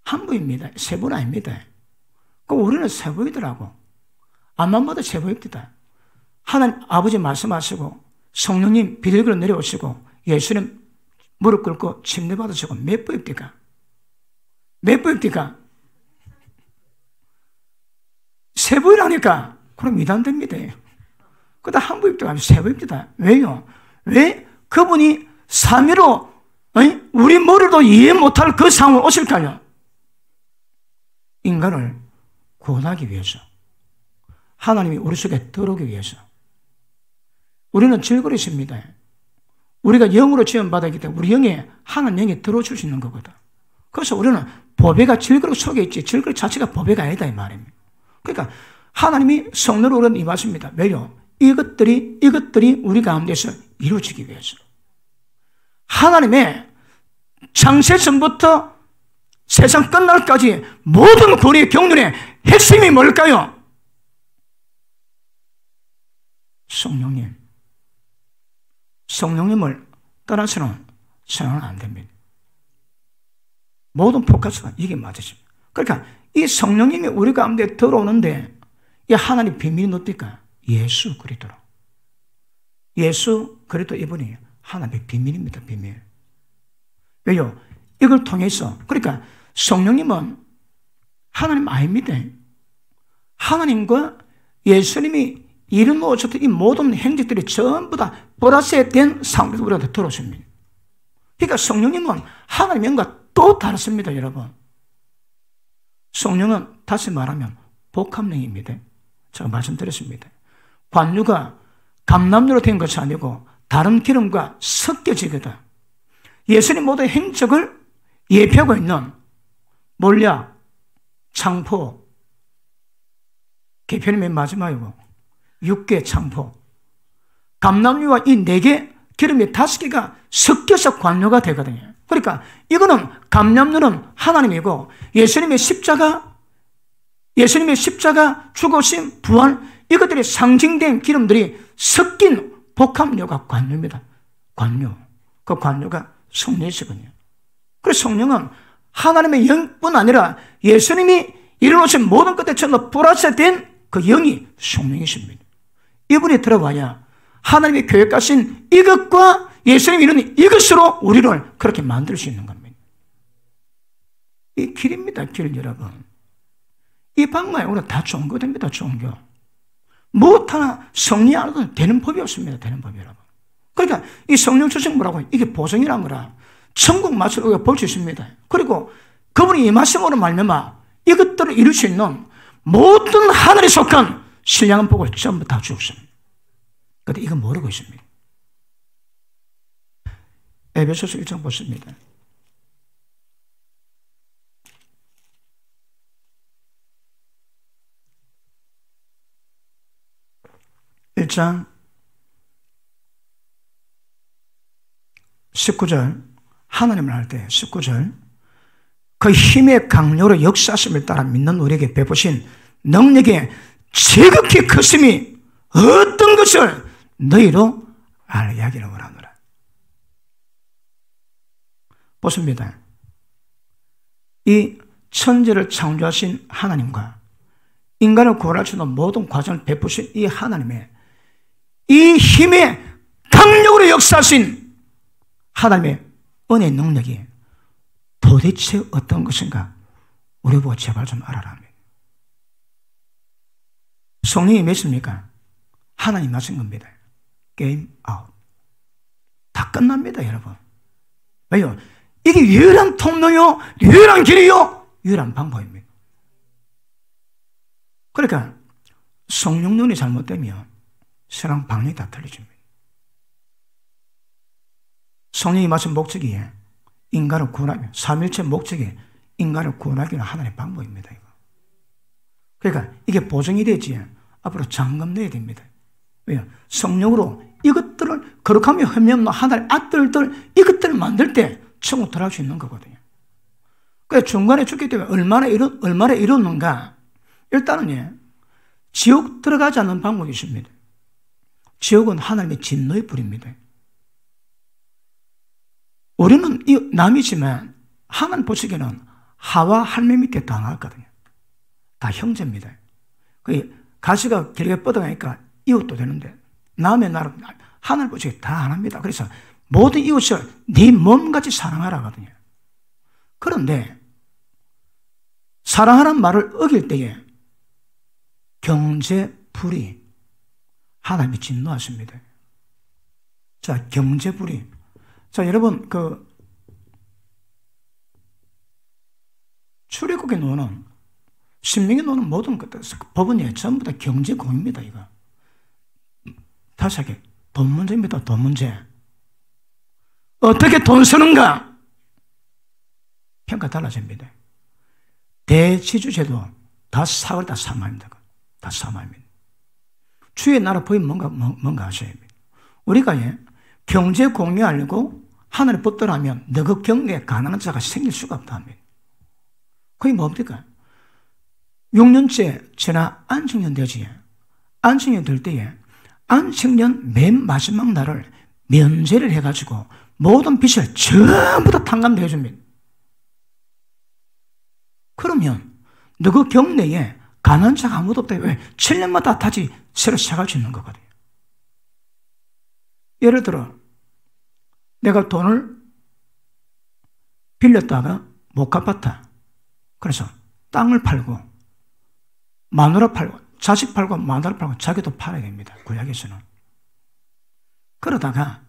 한 분입니다. 세 분 아닙니다. 그 우리는 세 분이더라고. 안만 봐도 최고입니다. 하나님 아버지 말씀하시고 성령님 비둘기로 내려오시고 예수님 무릎 꿇고 침례 받으시고 몇 보입니까? 몇 보입니까? 세 보이라니까 그럼 이단됩니다. 그다 한 보입니까? 아니 세 보입니다. 왜요? 왜 그분이 3위로 우리 머리도 이해 못할 그 상황을 오실까요? 인간을 구원하기 위해서. 하나님이 우리 속에 들어오기 위해서. 우리는 질그릇입니다. 우리가 영으로 지원받았기 때문에 우리 영에 하나님 영이 들어줄 수 있는 거거든. 그래서 우리는 보배가 질그릇 속에 있지 질그릇 자체가 보배가 아니다 이 말입니다. 그러니까 하나님이 성령로 우리는 임하십니다. 왜요? 이것들이 이것들이 우리 가운데서 이루어지기 위해서. 하나님의 창세전부터 세상 끝날까지 모든 권리 경륜의 핵심이 뭘까요? 성령님. 성령님을 떠나서는 신앙은 안 됩니다. 모든 포커스가 이게 맞으십니다. 그러니까 이 성령님이 우리 가운데 들어오는데 이 하나님 비밀이 뭡니까? 예수 그리도로 예수 그리도 이분이 하나님의 비밀입니다. 비밀. 왜요? 이걸 통해서 그러니까 성령님은 하나님 아닙니다. 하나님과 예수님이 이름과 어쨌든 이 모든 행적들이 전부 다 보라색 된 상태에서 우리한테 들어오십니다. 그러니까 성령님은 하나님과 또 다릅니다, 여러분. 성령은 다시 말하면 복합령입니다. 제가 말씀드렸습니다. 관유가 감남유로 된 것이 아니고 다른 기름과 섞여지거든. 예수님 모든 행적을 예표하고 있는 몰약, 창포, 개편이 맨 마지막이고 6개 창포, 감남류와 이 4개 기름이 5개가 섞여서 관료가 되거든요. 그러니까 이거는 감남류는 하나님이고 예수님의 십자가, 예수님의 십자가 죽으심, 부활 이것들이 상징된 기름들이 섞인 복합류가 관료입니다. 관료. 그 관료가 성령이시군요. 그래서 성령은 하나님의 영뿐 아니라 예수님이 이루어진 모든 것에 전부 플러스 된그 영이 성령이십니다. 이분이 들어가야 하나님이 교육하신 이것과 예수님이 이런 이것으로 우리를 그렇게 만들 수 있는 겁니다. 이 길입니다, 길 여러분. 이 방마에 오늘 다 종교됩니다, 종교. 무엇 하나 성리 안 해도 되는 법이 없습니다, 되는 법이 여러분. 그러니까 이 성령 주신 뭐라고 이게 보증이란 거라 천국 맛을 우리가 볼 수 있습니다. 그리고 그분이 이 말씀으로 말미암 이것들을 이룰 수 있는 모든 하늘에 속한 신령한 복을 전부 다 주었습니다. 근데 이건 모르고 있습니다. 에베소서 1장 보십니다. 일장 19절 하나님을 할때 19절 그 힘의 강요로 역사심을 따라 믿는 우리에게 베푸신 능력의 제극히 크심이 어떤 것을 너희로 알게 하기를 원하노라. 보십니다. 이 천지를 창조하신 하나님과 인간을 구원할 수 있는 모든 과정을 베푸신 이 하나님의 이 힘의 강력으로 역사하신 하나님의 은혜 능력이 도대체 어떤 것인가 우리 보고 제발 좀 알아라. 성령이 맺습니까? 하나님 맞은 겁니다. 게임 아웃. 다 끝납니다, 여러분. 왜요? 이게 유일한 통로요, 유일한 길이요, 유일한 방법입니다. 그러니까 성령 눈이 잘못되면 사랑 방향이 다 틀려집니다. 성령이 맞은 목적이 인간을 구원하기, 삼일체 목적이 인간을 구원하기는 하나의 방법입니다. 그러니까 이게 보증이 되지 앞으로 장금 내야 됩니다. 왜요? 성령으로 이것들을 거룩하며 흠념로 하나를 아들들 이것들을 만들 때 천국 들어갈 수 있는 거거든요. 그러니까 중간에 죽기 때문에 얼마나 이루, 얼마나 이루는가 일단은 예, 지옥 들어가지 않는 방법이 있습니다. 지옥은 하나님의 진노의 불입니다. 우리는 이 남이지만 하나님 보시기에는 하와 할매 밑에 당하거든요. 다 형제입니다. 그 가시가 길게 뻗어가니까 이웃도 되는데 남의 나라 하늘 보시기 다안 합니다. 그래서 모든 이웃을 네 몸같이 사랑하라거든요. 그런데 사랑하는 말을 어길 때에 경제 불이 하나님이 진노하십니다. 자, 경제 불이 자, 여러분 그 출애굽에 나는 신명이노는 모든 것들, 법은요, 예, 전부 다 경제 공입니다, 이거. 다시 하게. 돈 문제입니다, 돈 문제. 어떻게 돈 쓰는가? 평가 달라집니다. 대지주제도 다 사월 다 사망입니다. 다 사망입니다. 주의 나라 보인 뭔가, 뭔가 하셔야 합니다. 우리가 예, 경제 공유하려고 하늘의 법대로 하면 너그 경계에 가능한 자가 생길 수가 없다 합니다. 그게 뭡니까? 6년째 제나 안식년 되지. 안식년 될 때에 안식년 맨 마지막 날을 면제를 해가지고 모든 빚을 전부 다 탕감되어 줍니다. 그러면 너 그 경내에 가난 자가 아무도 없다. 왜? 7년마다 다시 새로 시작할 수 있는 거거든요. 예를 들어 내가 돈을 빌렸다가 못 갚았다. 그래서 땅을 팔고 마누라 팔고, 자식 팔고, 마누라 팔고, 자기도 팔아야 됩니다. 구약에서는. 그러다가,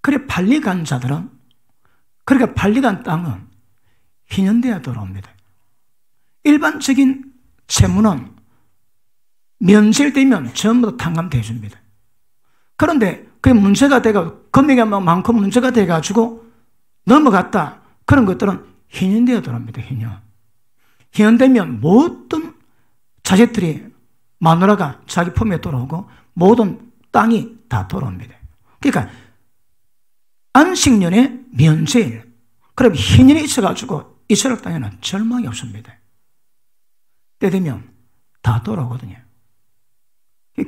그래 팔리간 자들은, 그러니까 팔리간 땅은 희년대에 들어옵니다 일반적인 채무는 면제일 되면 전부 다탕감되어 줍니다. 그런데 그게 문제가 돼가 금액이 만큼 뭐 문제가 돼가지고 넘어갔다. 그런 것들은 희년되어 들어옵니다 희년. 희년되면 모든 자식들이 마누라가 자기 품에 돌아오고 모든 땅이 다 돌아옵니다. 그러니까 안식년의 면제일. 그럼 희년이 있어가지고 이스라엘 땅에는 절망이 없습니다. 때 되면 다 돌아오거든요.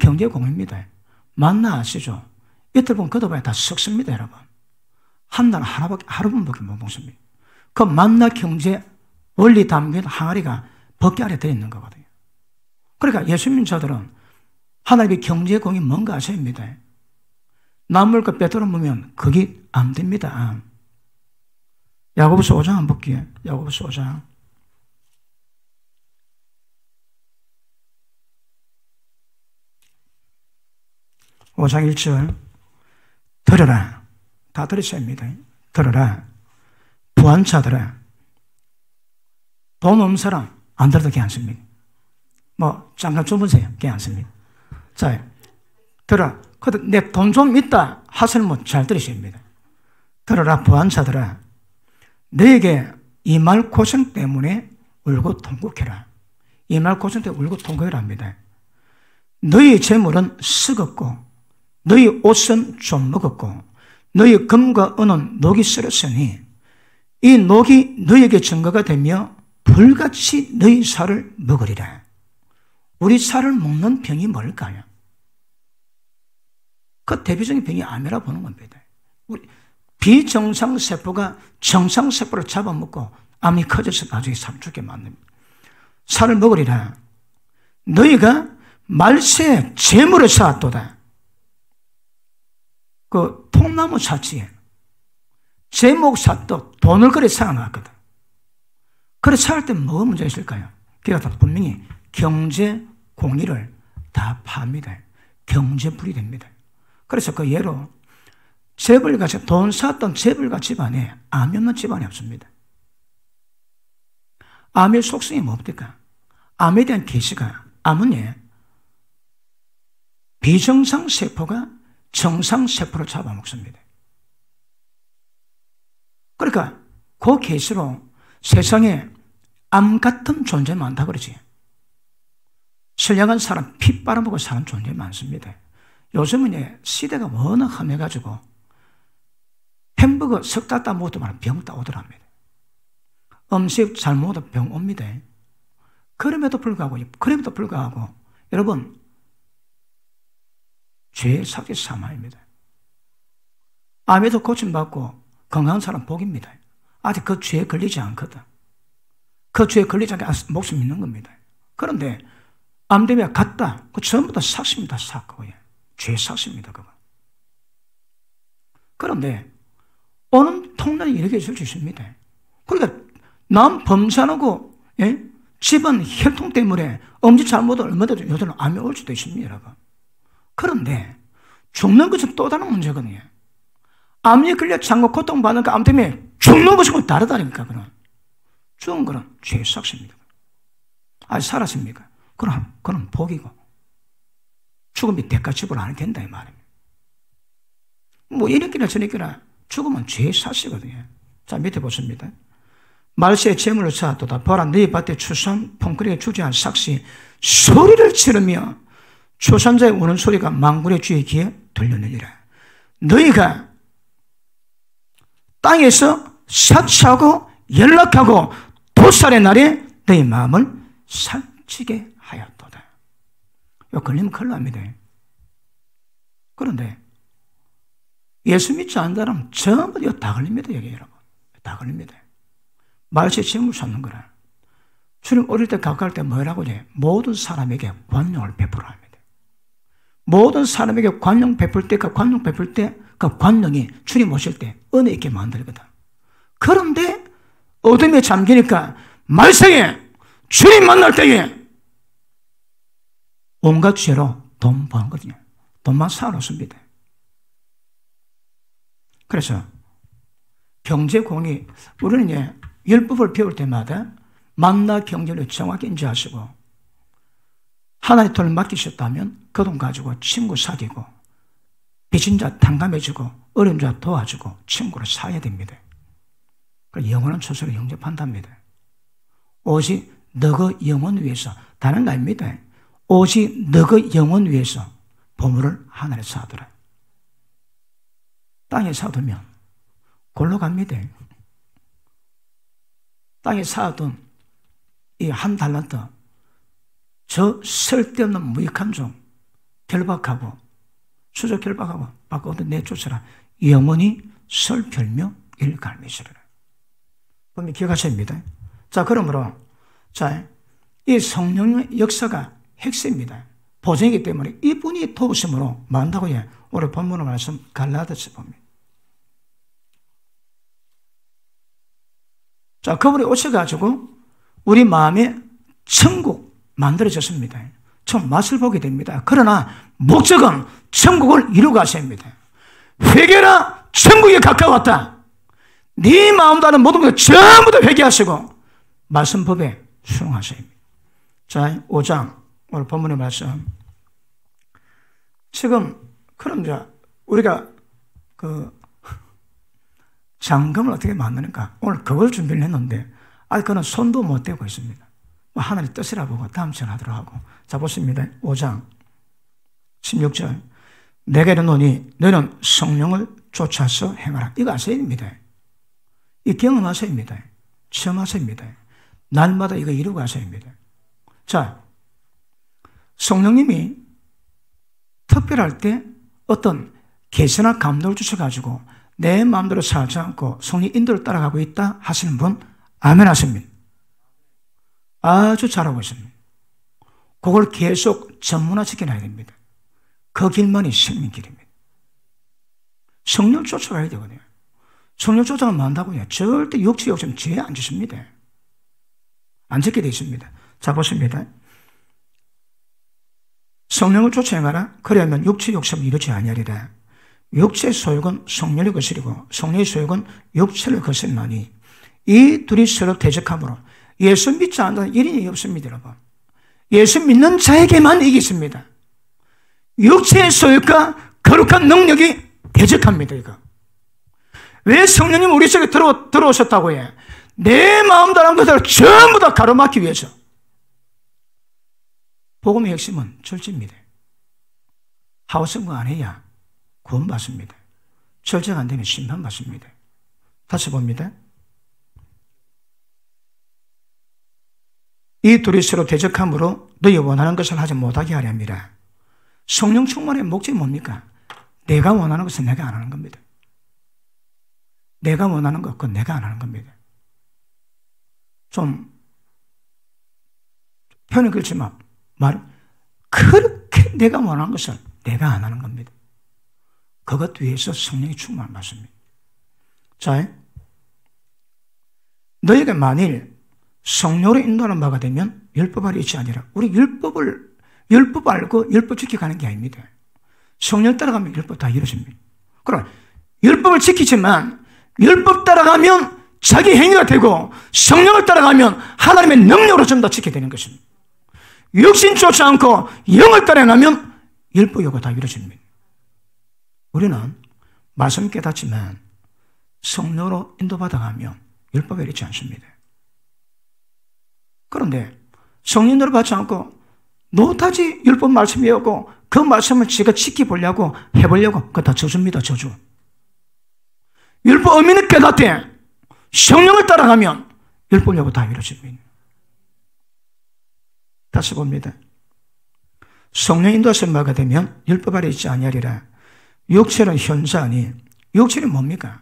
경제 공입니다. 만나 아시죠? 이틀 보면 그도 봐야 다 썩습니다, 여러분. 한달 하나밖에, 하루분밖에 못 먹습니다. 그 만나 경제 원리 담긴 항아리가 벗기 아래 들어있는 거거든요. 그러니까 예수님 자들은 하나님의 경제 공이 뭔가 아셔니다 남물과 빼돌아 보면 그게 안 됩니다. 야고보서 5장 한번 볼게요. 야고보서 5장. 오장 1절 들어라 다 들으셔야 합니다. 들어라 부한자들아 돈 없는 사람 안 들어도 괜찮습니다. 뭐 잠깐 주무세요. 그게 습니다 자, 들어. 그래도 내돈 좀 있다 하설문 잘 들으십니다. 들어라 보안사들아. 너에게 이 말 고생 때문에 울고 통곡해라. 이 말 고생 때문에 울고 통곡해라 합니다. 너희 재물은 썩었고 너희 옷은 좀 먹었고 너희 금과 은은 녹이 쓸었으니 이 녹이 너에게 증거가 되며 불같이 너희 살을 먹으리라. 우리 살을 먹는 병이 뭘까요? 그 대표적인 병이 암이라 보는 겁니다. 우리 비정상 세포가 정상 세포를 잡아먹고 암이 커져서 나중에 삶 죽게 만듭니다. 살을 먹으리라. 너희가 말세 재물을 쌓았도다. 그 통나무 사치에 제목 샀듯 돈을 그래 쌓아놨거든. 그래 쌓을 때 뭐가 문제 있을까요? 그러니까 분명히 경제 공의를 다 파합니다. 경제불이 됩니다. 그래서 그 예로 재벌같이 돈쌓던 재벌가 집안에 암이 없는 집안이 없습니다. 암의 속성이 뭡니까? 뭐 암에 대한 계시가 암은 예, 비정상 세포가 정상 세포를 잡아먹습니다. 그러니까 그 계시로 세상에 암 같은 존재 많다 그러지. 선량한 사람, 피빨아먹고사는 존재 가 많습니다. 요즘은 예, 시대가 워낙 험해가지고 햄버거 석달따 먹어도 말병 따오더랍니다. 음식 잘 먹어도 병 옵니다. 그럼에도 불구하고, 그럼에도 불구하고, 여러분, 죄의 사기 사마입니다. 암에도 고침받고 건강한 사람 복입니다. 아직 그 죄에 걸리지 않거든. 그 죄에 걸리지 않게 아, 목숨 있는 겁니다. 그런데 암대비와 같다. 그 전부 다삭습니다 삭. 그죄삭습니다 그거. 그런데, 어느 통로에 이렇게 있을 수 있습니다. 그러니까, 남 범죄하고, 예? 집안 혈통 때문에 엄지 잘못 얼마든지 여자는 암이 올 수도 있습니다, 여러분. 그런데, 죽는 것은 또 다른 문제거든요. 암에 걸려 장고 고통받는 그암 때문에 죽는 것이 다르다니까, 그럼. 죽은 거는 죄 삭십니다. 아직 살았습니까? 그럼, 그럼 복이고. 죽음이 대가 지불안 된다, 이 말입니다. 뭐, 이렇게나 저렇게나 죽음은 죄의 사실거든요. 자, 밑에 보십니다. 말세의 재물을 쌓았다 보라, 네 밭에 추산, 펑크리에 주저한 삭시 소리를 치르며 초산자의 우는 소리가 망군의 주의 귀에 들렸느니라. 너희가 땅에서 삭시하고 연락하고 도살의 날에 너희 마음을 살찌게 요 걸리면 큰일 납니다. 그런데 예수 믿지 않는 사람 전부 다 걸립니다. 여기 여러분. 다 걸립니다. 말세 지음을 삼는 거라. 주님 어릴 때 가까울 때 뭐라고 해? 모든 사람에게 관용을 베풀어 합니다. 모든 사람에게 관용 베풀 때, 그 관용 베풀 때, 그 관용이 주님 오실 때 은혜 있게 만들거든. 그런데 어둠에 잠기니까 말세에 주님 만날 때에 온갖 죄로 돈 버는거든요. 돈만 쌓아놓습니다. 그래서 경제공이 우리는 이제 율법을 배울 때마다 만나 경제를 정확히 인지하시고 하나의 돈을 맡기셨다면 그 돈 가지고 친구 사귀고 빚진 자 탕감해주고 어려자 도와주고 친구를 사야 됩니다. 그 영원한 초소를 영접한답니다. 오직 너그 영혼 위해서 다른 거 아닙니다. 오직 너의 영혼 위해서 보물을 하늘에 쌓아두라. 땅에 쌓두면 골로 갑니다. 땅에 쌓둔이 한 달란트 저 쓸데없는 무익한 종 결박하고 수저 결박하고 바꿔도 내쫓으라. 영원히 설별며 일갈미시라. 분명 기억하셔야 됩니다. 자, 그러므로, 자, 이 성령의 역사가 핵심입니다. 보증이기 때문에 이분이 도우심으로 만다고 해. 오늘 본문의 말씀 갈라디아서 봅니다. 자, 그분이 오셔가지고 우리 마음에 천국 만들어졌습니다. 처음 맛을 보게 됩니다. 그러나 목적은 천국을 이루가십니다. 회개라 천국에 가까웠다. 네 마음도 하는 모든 것 전부 다 회개하시고 말씀법에 수용하십니다. 자, 5장 오늘 본문의 말씀. 지금 그럼 이제 우리가 그 잔금을 어떻게 만드는가 오늘 그걸 준비를 했는데 아 그는 손도 못 대고 있습니다. 뭐하늘의 뜻이라 보고 다음 시간 하도록 하고 자 보십니다. 5장 16절 내게 이르노니 너는 성령을 쫓아서 행하라. 이거 아세입니다. 이 경험하세입니다. 체험하세입니다. 날마다 이거 이루고 하세입니다. 자 성령님이 특별할 때 어떤 개시나 감동을 주셔가지고 내 마음대로 살지 않고 성령 인도를 따라가고 있다 하시는 분 아멘 하십니다. 아주 잘하고 있습니다. 그걸 계속 전문화시켜놔야 됩니다. 그 길만이 생명 길입니다. 성령 쫓아가야 되거든요. 성령 쫓아가면 한다고요. 절대 욕지 욕심 죄안 짓습니다. 안 짓게 되어 있습니다. 자, 보십니다. 성령을 쫓아 행하라. 그리하면 육체 욕심을 이루지 아니하리라. 육체의 소욕은 성령을 거스리고 성령의 소욕은 육체를 거스리나니 이 둘이 서로 대적하므로 예수 믿지 않는 일인이 없습니다, 여러분. 예수 믿는 자에게만 이기십니다. 육체의 소욕과 거룩한 능력이 대적합니다, 이거. 왜 성령님 우리 속에 들어, 들어오셨다고 해? 내 마음대로 한 것을 전부 다 가로막기 위해서. 복음의 핵심은 절제입니다. 하우성거 뭐 안 해야 구원받습니다. 절제가 안 되면 심판받습니다. 다시 봅니다. 이 둘이 서로 대적함으로 너희 원하는 것을 하지 못하게 하려 합니다. 성령 충만의 목적이 뭡니까? 내가 원하는 것은 내가 안 하는 겁니다. 내가 원하는 것그 내가 안 하는 겁니다. 좀 편을 그지만 말, 그렇게 내가 원하는 것을 내가 안 하는 겁니다. 그것 위해서 성령이 충만 받습니다. 자, 너에게 만일 성령으로 인도하는 바가 되면 율법 아래 있지 아니라 우리 율법을 율법 알고 율법 지켜가는 게 아닙니다. 성령 따라가면 율법 다 이루어집니다. 그럼 율법을 지키지만 율법 따라가면 자기 행위가 되고 성령을 따라가면 하나님의 능력으로 전부 지켜야 되는 것입니다. 육신 쫓아 않고 영을 따라가면 율부요가다 이루어집니다. 우리는 말씀 깨닫지만 성령로 인도받아가면 율법에 이르지 않습니다. 그런데 성령으로 받지 않고 노타지 율법 말씀이었고 그 말씀을 제가 지켜보려고 해보려고 그다 저주입니다. 저주. 율법 의미는 깨닫되 성령을 따라가면 율법이라고 다 이루어집니다. 다시 봅니다. 성령 인도하신 바가 되면 율법 아래 있지 아니하리라. 육체는 현사니 육체는 뭡니까?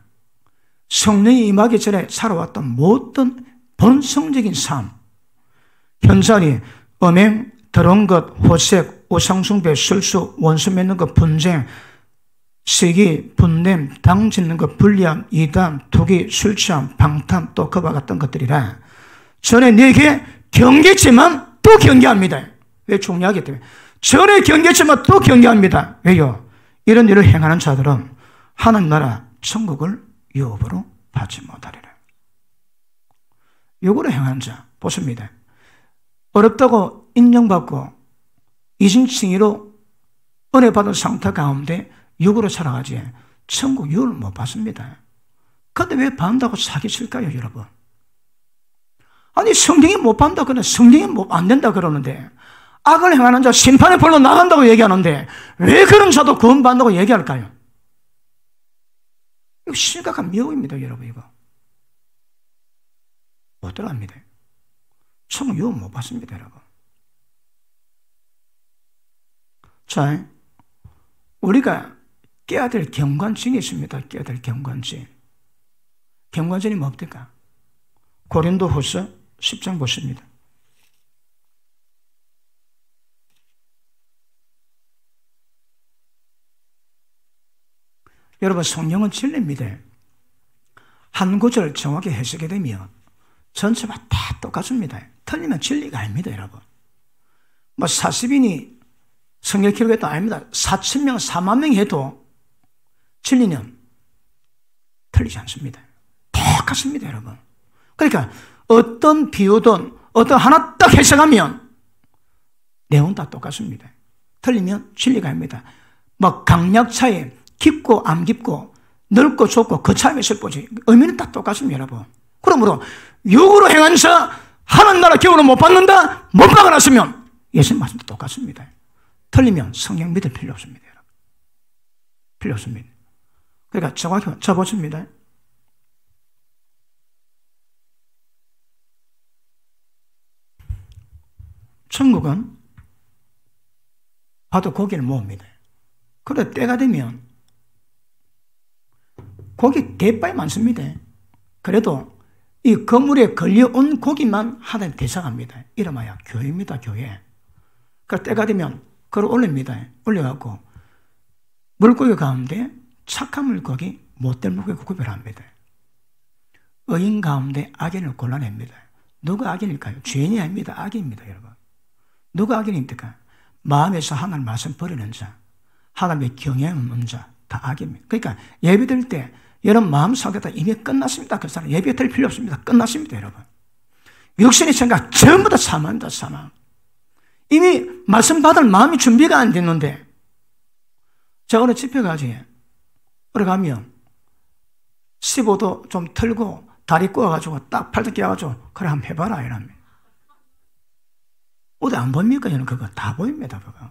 성령이 임하기 전에 살아왔던 모든 본성적인 삶, 현사니 음행, 더러운 것, 호색, 우상숭배, 술수, 원수 맺는 것, 분쟁, 시기, 분냄, 당 짓는 것, 불리함, 이담, 투기, 술취함, 방탐, 또 그와 같은 것들이라. 전에 네게 경계지만 또 경계합니다. 왜 중요하기 때문에. 전에 경계치만 또 경계합니다. 왜요? 이런 일을 행하는 자들은 하나님 나라 천국을 유업으로 받지 못하리라. 요구를 행하는 자, 보십니다. 어렵다고 인정받고 이신칭의로 은혜 받은 상태 가운데 육으로 살아가지 천국 유를 못 받습니다. 근데 왜 반다고 사기칠까요, 여러분? 아니 성경이 못 판다 그래 성경이 안 된다 그러는데 악을 행하는 자 심판의 벌로 나간다고 얘기하는데 왜 그런 자도 구원받는다고 얘기할까요? 이거 심각한 미혹입니다 여러분 이거 못 들어갑니다 참 유혹 못 받습니다 여러분 자 우리가 깨야 될 경관증이 있습니다 깨야 될 경관증 경관증이 뭡니까? 고린도 후서 10장 보십니다. 여러분 성령은 진리입니다. 한 구절 정확히 해석이 되면 전체가 다 똑같습니다. 틀리면 진리가 아닙니다, 여러분. 뭐 40인이 성경 기록했다 아닙니다. 4천 명, 4만 명 해도 진리는 틀리지 않습니다. 똑같습니다, 여러분. 그러니까 어떤 비유든 어떤 하나 딱 해석하면 내용 다 똑같습니다. 틀리면 진리가 아닙니다. 막 뭐 강약 차이, 깊고 안 깊고, 넓고 좁고 그 차이가 있을 뿐이지 의미는 다 똑같습니다, 여러분. 그러므로 육으로 행한 자 하는 나라 기운을 못 받는다? 못 박아놨으면 예수님 말씀도 똑같습니다. 틀리면 성경 믿을 필요 없습니다, 여러분. 필요 없습니다. 그러니까 정확히 저보십니다. 천국은 봐도 고기를 모읍니다. 그래 때가 되면 고기 대빠이 많습니다. 그래도 이 건물에 걸려온 고기만 하나님 대상합니다. 이름하여 교회입니다, 교회. 그 때가 되면 걸 올립니다. 올려갖고 물고기 가운데 착한 물고기, 못된 물고기 구별합니다. 의인 가운데 악인을 골라냅니다. 누가 악인일까요? 죄인이 아닙니다. 악입니다, 여러분. 누가 악인 입니까? 마음에서 하나님 말씀 버리는 자, 하나님의 경향 없는 자, 다 악입니다. 그러니까 예배 드릴 때 여러분 마음 사겠다 이미 끝났습니다. 그 사람 예배 드릴 필요 없습니다. 끝났습니다, 여러분. 육신의 생각 전부 다 사망입니다, 사망. 이미 말씀 받을 마음이 준비가 안 됐는데 제가 오늘 집회 가지 들어가면 15도 좀 틀고 다리 꼬아가지고 딱 팔뚝 끼가지고 그래 한번 해봐라 이러면 어디 안봅니까 저는 그거 다 보입니다. 그거.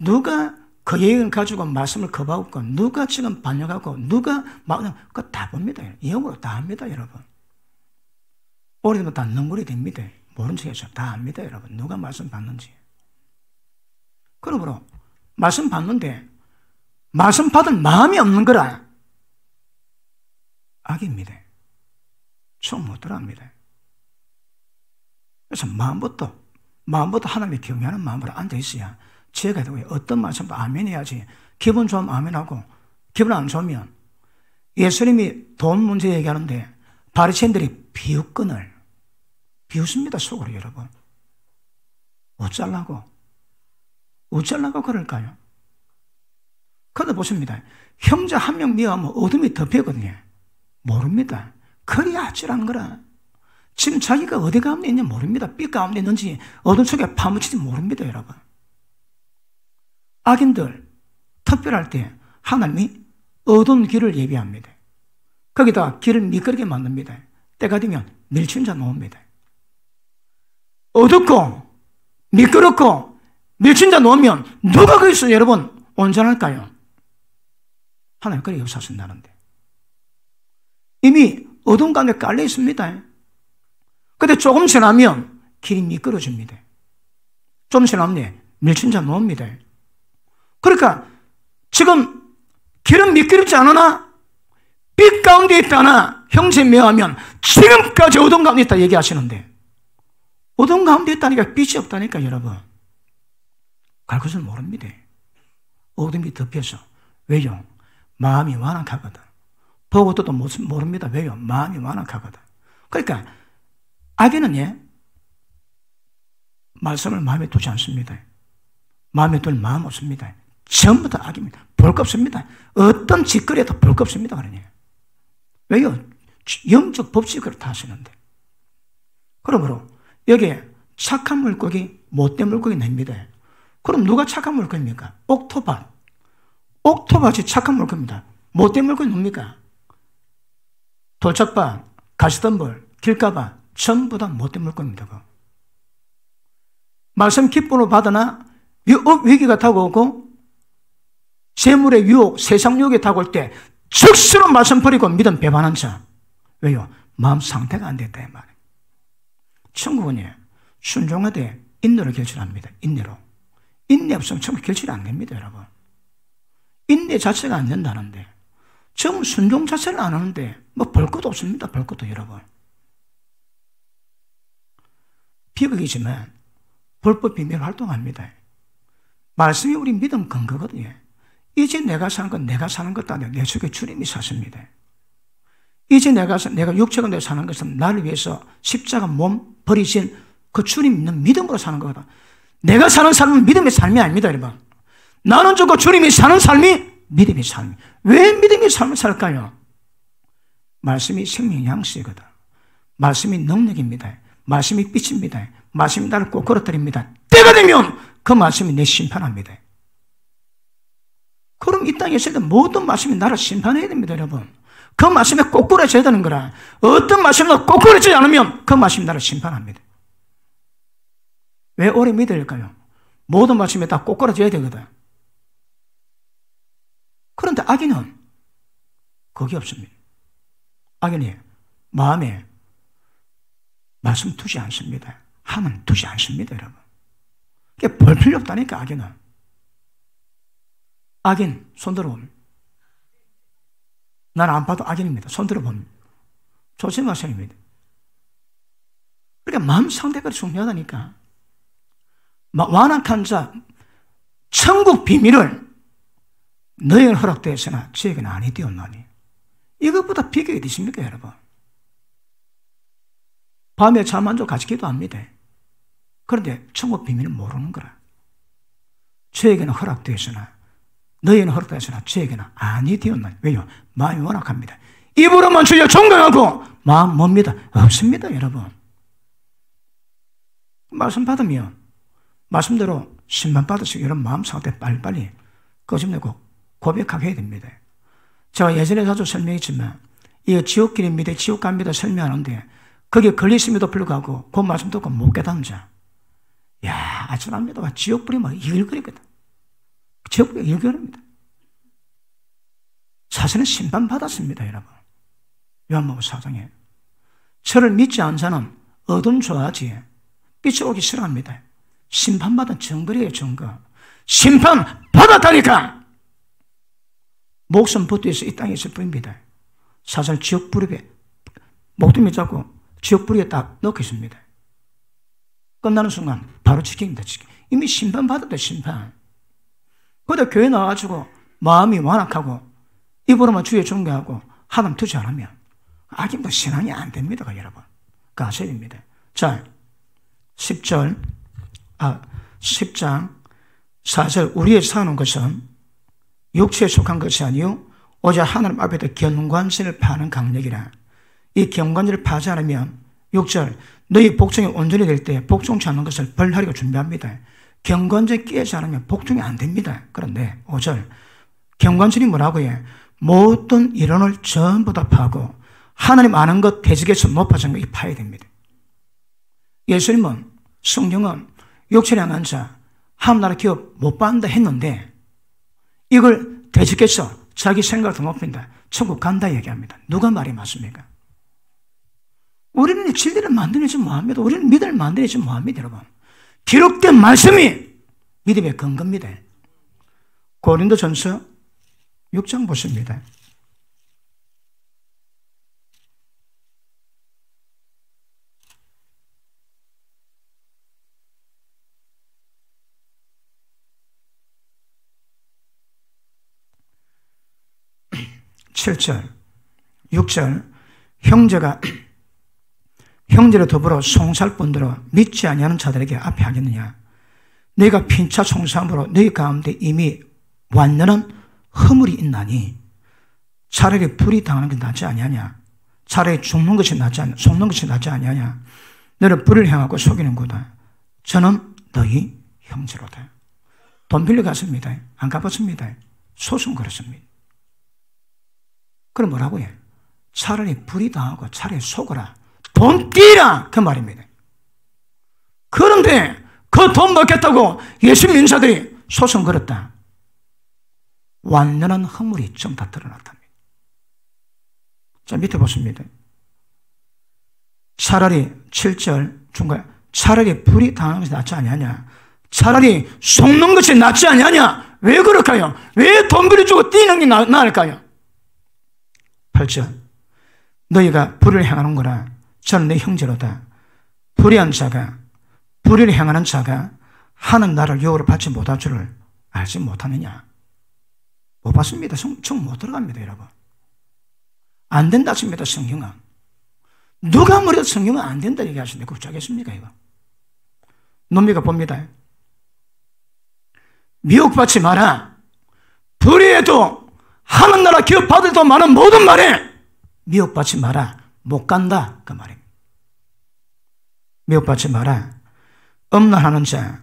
누가 그 예언 가지고 말씀을 거부하고 누가 지금 반역하고 누가 막 그거 다 봅니다. 영으로 다 합니다, 여러분. 오래되면 다 능굴이 됩니다. 모른 척해서 다 압니다, 여러분. 누가 말씀 받는지. 그러므로 말씀 받는데 말씀 받은 마음이 없는 거라 악입니다. 총못 들어갑니다. 그래서 마음부터 마음부터 하나님의 경외하는 마음으로 앉아 있어야 죄가 되고 어떤 말씀도 아멘 해야지 기분 좋으면 아멘 하고 기분 안 좋으면 예수님이 돈 문제 얘기하는데 바리새인들이 비웃건을 비웃습니다 속으로 여러분 어쩌려고 어쩌려고 그럴까요? 그런데 보십니다 형제 한 명 미워하면 뭐 어둠이 덮이거든요 모릅니다 그리 아찔한 거라 지금 자기가 어디 가운데 있는지 모릅니다. 삐 가운데 있는지 어둠 속에 파묻히지 모릅니다, 여러분. 악인들 특별할 때 하나님이 어두운 길을 예비합니다. 거기다 길을 미끄럽게 만듭니다. 때가 되면 밀친 자 놓습니다. 어둡고 미끄럽고 밀친 자 놓으면 누가 거기서 여러분 온전할까요? 하나님 그래 역사하신다는데 이미 어둠 가운데 깔려 있습니다. 근데 조금 지나면 길이 미끄러집니다. 좀 지나면 예, 밀친 자 나옵니다. 그러니까 지금 길은 미끄럽지 않으나 빛 가운데 있다나 형제 매하면 지금까지 어둠 가운데 있다 얘기하시는데 어둠 가운데 있다니까 빛이 없다니까 여러분 갈 것을 모릅니다. 어둠이 덮여서 왜요? 마음이 완악하거든. 보고또모 모릅니다. 왜요? 마음이 완악하거든. 그러니까 악인은 예, 말씀을 마음에 두지 않습니다. 마음에 둘 마음 없습니다. 전부 다 악입니다. 볼것 없습니다. 어떤 짓거리에도 볼것 없습니다. 그러니. 왜요? 영적 법칙으로 다 쓰는데. 그러므로 여기에 착한 물고기, 못된 물고기 냅니다. 그럼 누가 착한 물고기입니까? 옥토밭. 옥토밭이 착한 물고기입니다. 못된 물고기 뭡니까? 돌짝밭, 가시덤불, 길가밭, 전부 다 못된 물겁니다 말씀 기쁨으 받으나 위기가 다가오고 재물의 유혹, 세상 유혹에 다가올 때 즉시로 말씀 버리고 믿음 배반한 자. 왜요? 마음 상태가 안 됐다 이 말이에요. 천국은요. 순종하되 인내로 결실합니다. 인내로. 인내 없으면 천국 결실이 안 됩니다, 여러분. 인내 자체가 안 된다는데. 지 순종 자체를 안 하는데 뭐 볼 것도 없습니다. 볼 것도 여러분. 비극이지만 불법 비밀 활동합니다. 말씀이 우리 믿음 근거거든요. 이제 내가 산건 내가 사는 것도 아니에요. 내 속에 주님이 사십니다. 이제 내가, 내가 육체가 내 사는 것은 나를 위해서 십자가 몸 버리신 그 주님 있는 믿음으로 사는 거다. 내가 사는 삶은 믿음의 삶이 아닙니다, 여러분. 나는 죽고 주님이 사는 삶이 믿음의 삶. 왜 믿음의 삶을 살까요? 말씀이 생명 양식이거든. 말씀이 능력입니다. 말씀이 빛입니다. 말씀이 나를 꼭 걸어뜨립니다. 때가 되면 그 말씀이 내 심판합니다. 그럼 이 땅에 있을 때 모든 말씀이 나를 심판해야 됩니다, 여러분. 그 말씀에 꼬꾸라져야 되는 거라. 어떤 말씀도 꼬꾸라지지 않으면 그 말씀이 나를 심판합니다. 왜 오래 믿을까요? 모든 말씀에 다 꼬꾸라져야 되거든. 그런데 악인은 거기 없습니다. 악인이 마음에 말씀 두지 않습니다. 함은 두지 않습니다, 여러분. 그게 볼 필요 없다니까, 악인은. 악인, 손들어 봅 난안 봐도 악인입니다. 손들어 봅 조심하세요입니다. 그러니까 마음 상태가 중요하다니까. 완악한 자, 천국 비밀을 너희는 허락되었으나 지혜는 아니되었나니. 이것보다 비교가 되십니까, 여러분? 밤에 잠안 자고 같이 기도합니다. 그런데 천국 비밀은 모르는 거라. 죄에게는 허락되었으나 너희는 허락되었으나 죄에게는 아니 되었나 왜요? 마음이 완악합니다. 입으로만 주여 존경하고 마음 뭡니다? 없습니다 여러분. 말씀 받으면 말씀대로 신만 받으시고 이런 마음 상태 빨리빨리 꺼집내고 고백하게 해야 됩니다. 제가 예전에 자주 설명했지만 이 지옥길입니다. 지옥 갑니다. 설명하는데 거기에 걸리음에도 불구하고 그 말씀 듣고 못 깨닫는 자. 야, 아찔합니다. 지옥불이 뭐 일거리거든. 지옥불이 일그리입니다 사실은 심판받았습니다, 여러분. 요한복음 사장에 저를 믿지 않은 자는 어둠 좋아하지 빛이 오기 싫어합니다. 심판받은 증거래요, 증거. 심판 받았다니까! 목숨 붙들어서 이 땅에서 뿐입니다 사실 지옥 불입에 목숨이 자고 지옥불에 딱 넣겠습니다. 끝나는 순간 바로 치킨니다 이미 심판 받았다 심판. 그러다 교회 나와가지고 마음이 완악하고 입으로만 주의 존경하고 하나님 투지 안 하면 아직도 신앙이 안 됩니다. 여러분. 가셔야 니다 자, 10절, 아, 10장 4절 우리의 사는 것은 육체에 속한 것이 아니요 오직 하나님 앞에서 견관신을 파는 강력이라. 이 경관지를 파지않으면 6절 너희 복종이 온전히 될 때 복종치 않는 것을 벌하리가 준비합니다. 경관지에 끼지 않으면 복종이 안 됩니다. 그런데 5절 경관지는 뭐라고 해? 모든 이론을 전부 다 파고 하나님 아는 것 대적에서 못 파진 것이 파야 됩니다. 예수님은 성경은 육체를 향한 자 하나님 기업 못 받는다 했는데 이걸 대적해서 자기 생각을 등업한다 천국 간다 얘기합니다. 누가 말이 맞습니까? 우리는 진리를 만들어내지 못합니다. 우리는 믿음을 만들어내지 못합니다, 여러분. 기록된 말씀이 믿음의 근거입니다. 고린도 전서 6장 보십니다. 칠절 6절, 형제가 형제를 더불어 송사할뿐더러 믿지 아니하는 자들에게 앞에 하겠느냐? 내가 핀차 송삼으로 너희 가운데 이미 완전한 허물이 있나니 차라리 불이 당하는 게 낫지 아니하냐? 차라리 죽는 것이 낫지 아니, 속는 것이 낫지 아니하냐? 너를 불을 향하고 속이는 거다. 저는 너희 형제로다. 돈 빌려갔습니다. 안 갚았습니다. 소송 걸었습니다. 그럼 뭐라고 해? 차라리 불이 당하고 차라리 속어라. 돈띠라 그 말입니다. 그런데 그 돈 받겠다고 예수님 인사들이 소송 걸었다. 완전한 허물이 전다 드러났답니다. 자, 밑에 보십니다. 차라리 7절 중간 차라리 불이 당하는 것이 낫지 아니하냐. 차라리 속는 것이 낫지 아니하냐. 왜 그럴까요? 왜 돈비를 주고 뛰는 게 나, 나을까요? 8절 너희가 불을 향하는 거라 저는 내 형제로다. 불의한 자가 불의를 향하는 자가 하는 나를 여호를 받지 못할 줄을 알지 못하느냐. 못봤습니다 성청 못 들어갑니다, 여러분. 안 된다 칩니다, 성경은. 누가 뭐래도 성경은 안 된다 얘기하시는데 그거 짜겠습니까, 이거? 논미가 봅니다. 미혹받지 마라. 불의에도 하는 나라 기업받을도 많은 모든 말에 미혹받지 마라. 못 간다 그 말입니다. 미혹받지 마라. 음란하는 자,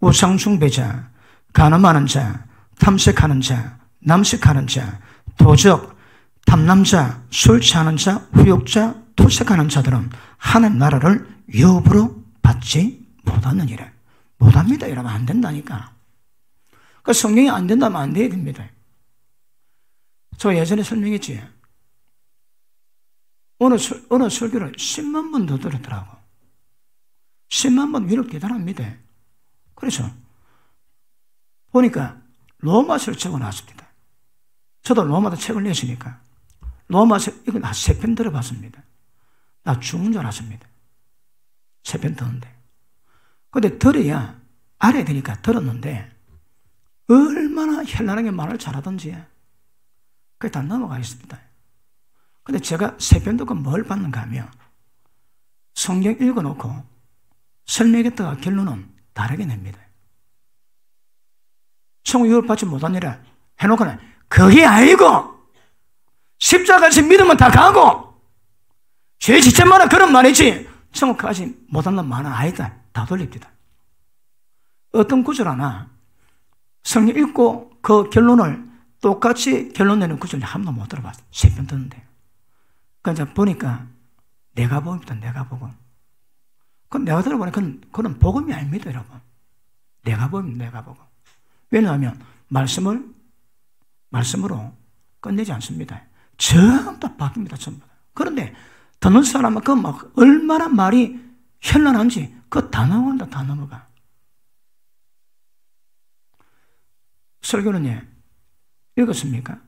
우상숭배자, 가늠하는 자, 탐색하는 자, 남색하는 자, 도적, 탐남자, 술 취하는 자, 후욕자, 토색하는 자들은 하늘 나라를 유업으로 받지 못하느니라. 못합니다. 이러면 안 된다니까. 그 성경이 안 된다면 안 돼야 됩니다. 저 예전에 설명했지. 어느, 설, 어느 설교를 10만 번 더 들었더라고. 10만 번 위로 계단합니다. 그래서 보니까 로마서를 적어놨습니다. 저도 로마서 책을 냈으니까 로마서 이거나 세 편 들어봤습니다. 나 죽은 줄 알았습니다. 세 편 듣는데. 근데 들어야 알아야 되니까 들었는데 얼마나 현란하게 말을 잘하던지 그게 다 넘어가 있습니다. 근데 제가 세 편 듣고 뭘 받는가 하면 성경 읽어놓고 설명했다가 결론은 다르게 냅니다. 성육을 받지 못하니라 해놓고는 그게 아니고 십자가에서 믿으면 다 가고 죄 짓지 마라 그런 말이지 천국까지 못한다 말은 아니다 다 돌립니다. 어떤 구절 하나 성경 읽고 그 결론을 똑같이 결론 내는 구절 한 번도 못 들어봤어. 세편 듣는데 그러니까 보니까 내가 보음이다 내가 보고. 그건 내가 들어보니까 그건, 그건 복음이 아닙니다, 여러분. 내가 복음, 내가 보고. 왜냐하면 말씀을 말씀으로 끝내지 않습니다. 전부 다 바뀝니다, 전부 다. 그런데 듣는 사람은 그막 얼마나 말이 현란한지 그 단어온다, 단어가. 설교는 예, 읽었습니까?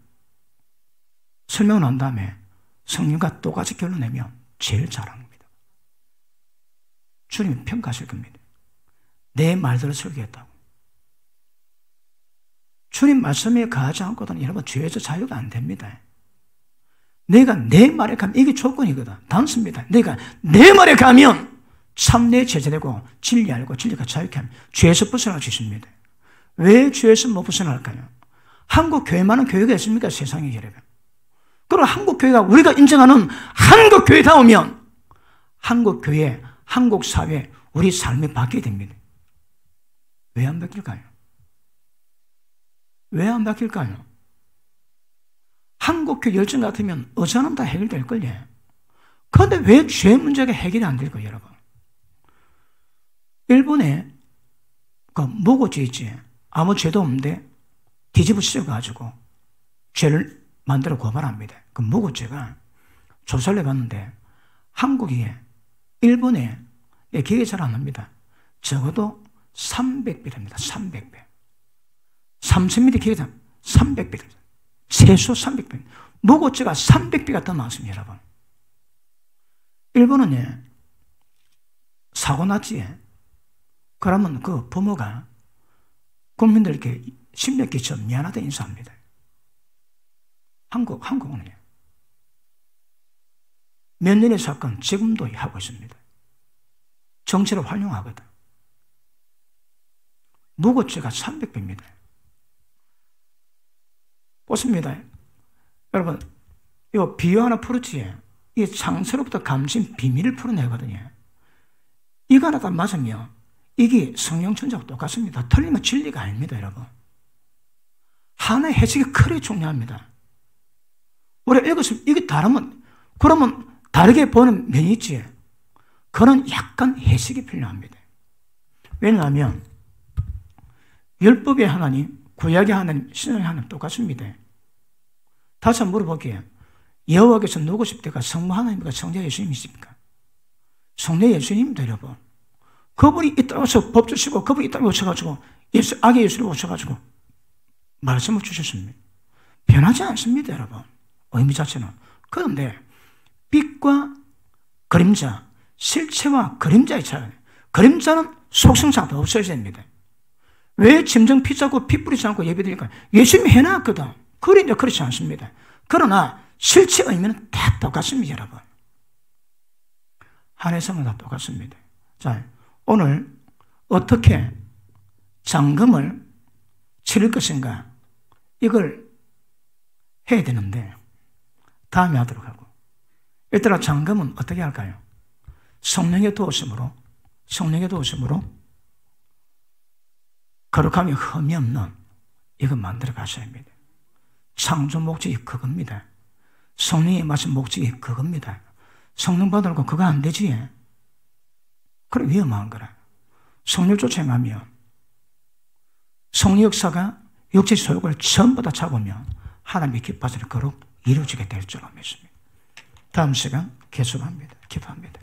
설명을한 다음에 성령과 똑같이 결론내면 제일 잘합니다 주님이 평가하실 겁니다. 내 말들을 설교했다고. 주님 말씀에 가하지 않고는 여러분 죄에서 자유가 안 됩니다. 내가 내 말에 가면 이게 조건이거든. 단순입니다. 내가 내 말에 가면 참내 제자되고 진리 알고 진리가 자유케 하면 죄에서 벗어날 수 있습니다. 왜 죄에서 못 벗어날까요? 한국 교회만은 교회가 있습니까? 세상에 여러분. 그럼 한국 교회가 우리가 인정하는 한국 교회다오면 한국 교회, 한국 사회, 우리 삶이 바뀌게 됩니다. 왜 안 바뀔까요? 왜 안 바뀔까요? 한국 교회 열정 같으면 어제는 다 해결될 걸요. 그런데 왜 죄 문제가 해결이 안 될까요, 여러분? 일본에 그 모고죄 있지 아무 죄도 없는데 뒤집어씌워 가지고 죄를 만들어 고발합니다. 그 무고죄가 조사를 해봤는데 한국에 일본에 예, 기억잘안합니다 적어도 300배랍니다. 300배. 3,000m 기계이잘 300배랍니다. 최소 300배. 무고죄가 300배가 더 많습니다, 여러분. 일본은 예, 사고 났지. 에 예. 그러면 그 부모가 국민들께 심력기처럼 미안하다 인사합니다. 한국, 한국은요. 예. 몇 년의 사건 지금도 하고 있습니다. 정치를 활용하거든. 무고죄가 300배입니다. 보습니다. 여러분, 이 비유 하나 풀었지. 이 상처로부터 감신 비밀을 풀어내거든요. 이거 하나 다 맞으면 이게 성령천자 똑같습니다. 틀리면 진리가 아닙니다, 여러분. 하나의 해석이 크게 중요합니다. 우리가 읽었으면 이게 다르면, 그러면 다르게 보는 면이 있지. 그런 약간 해석이 필요합니다. 왜냐하면 율법의 하나님, 구약의 하나님, 신의 하나님 똑같습니다. 다시 한번 물어볼게요. 여호와께서 누구 십대가 성부 하나님과 성자 예수님이십니까? 성자 예수님 되려고. 그분이 이 땅에 서법 주시고 그분이 이 땅에 오셔가지고 예수, 악의 예수를 오셔가지고 말씀을 주셨습니다. 변하지 않습니다, 여러분. 의미 자체는. 그런데 빛과 그림자, 실체와 그림자의 차이. 그림자는 속성상도 없어져야 됩니다. 왜 짐승 피 짜고 피 뿌리지 않고 예배드릴까 예수님이 해놨거든. 그리 이 그렇지 않습니다. 그러나 실체 의미는 다 똑같습니다, 여러분. 한해성은 다 똑같습니다. 자, 오늘 어떻게 장금을 치를 것인가 이걸 해야 되는데 다음에 하도록 하고. 이따라 잠금은 어떻게 할까요? 성령의 도우심으로, 성령의 도우심으로 거룩함이 흠이 없는 이것 만들어 가셔야 합니다. 창조 목적이 그겁니다. 성령이 마신 목적이 그겁니다. 성령 받으려고 그거 안 되지. 그럼 위험한 거라. 성령 쫓아가면 성령 역사가 육체 소욕을 전부 다 잡으면 하나님의 기뻐하는 거룩 이루어지게 될줄 믿습니다. 다음 시간 계속합니다. 기도합니다.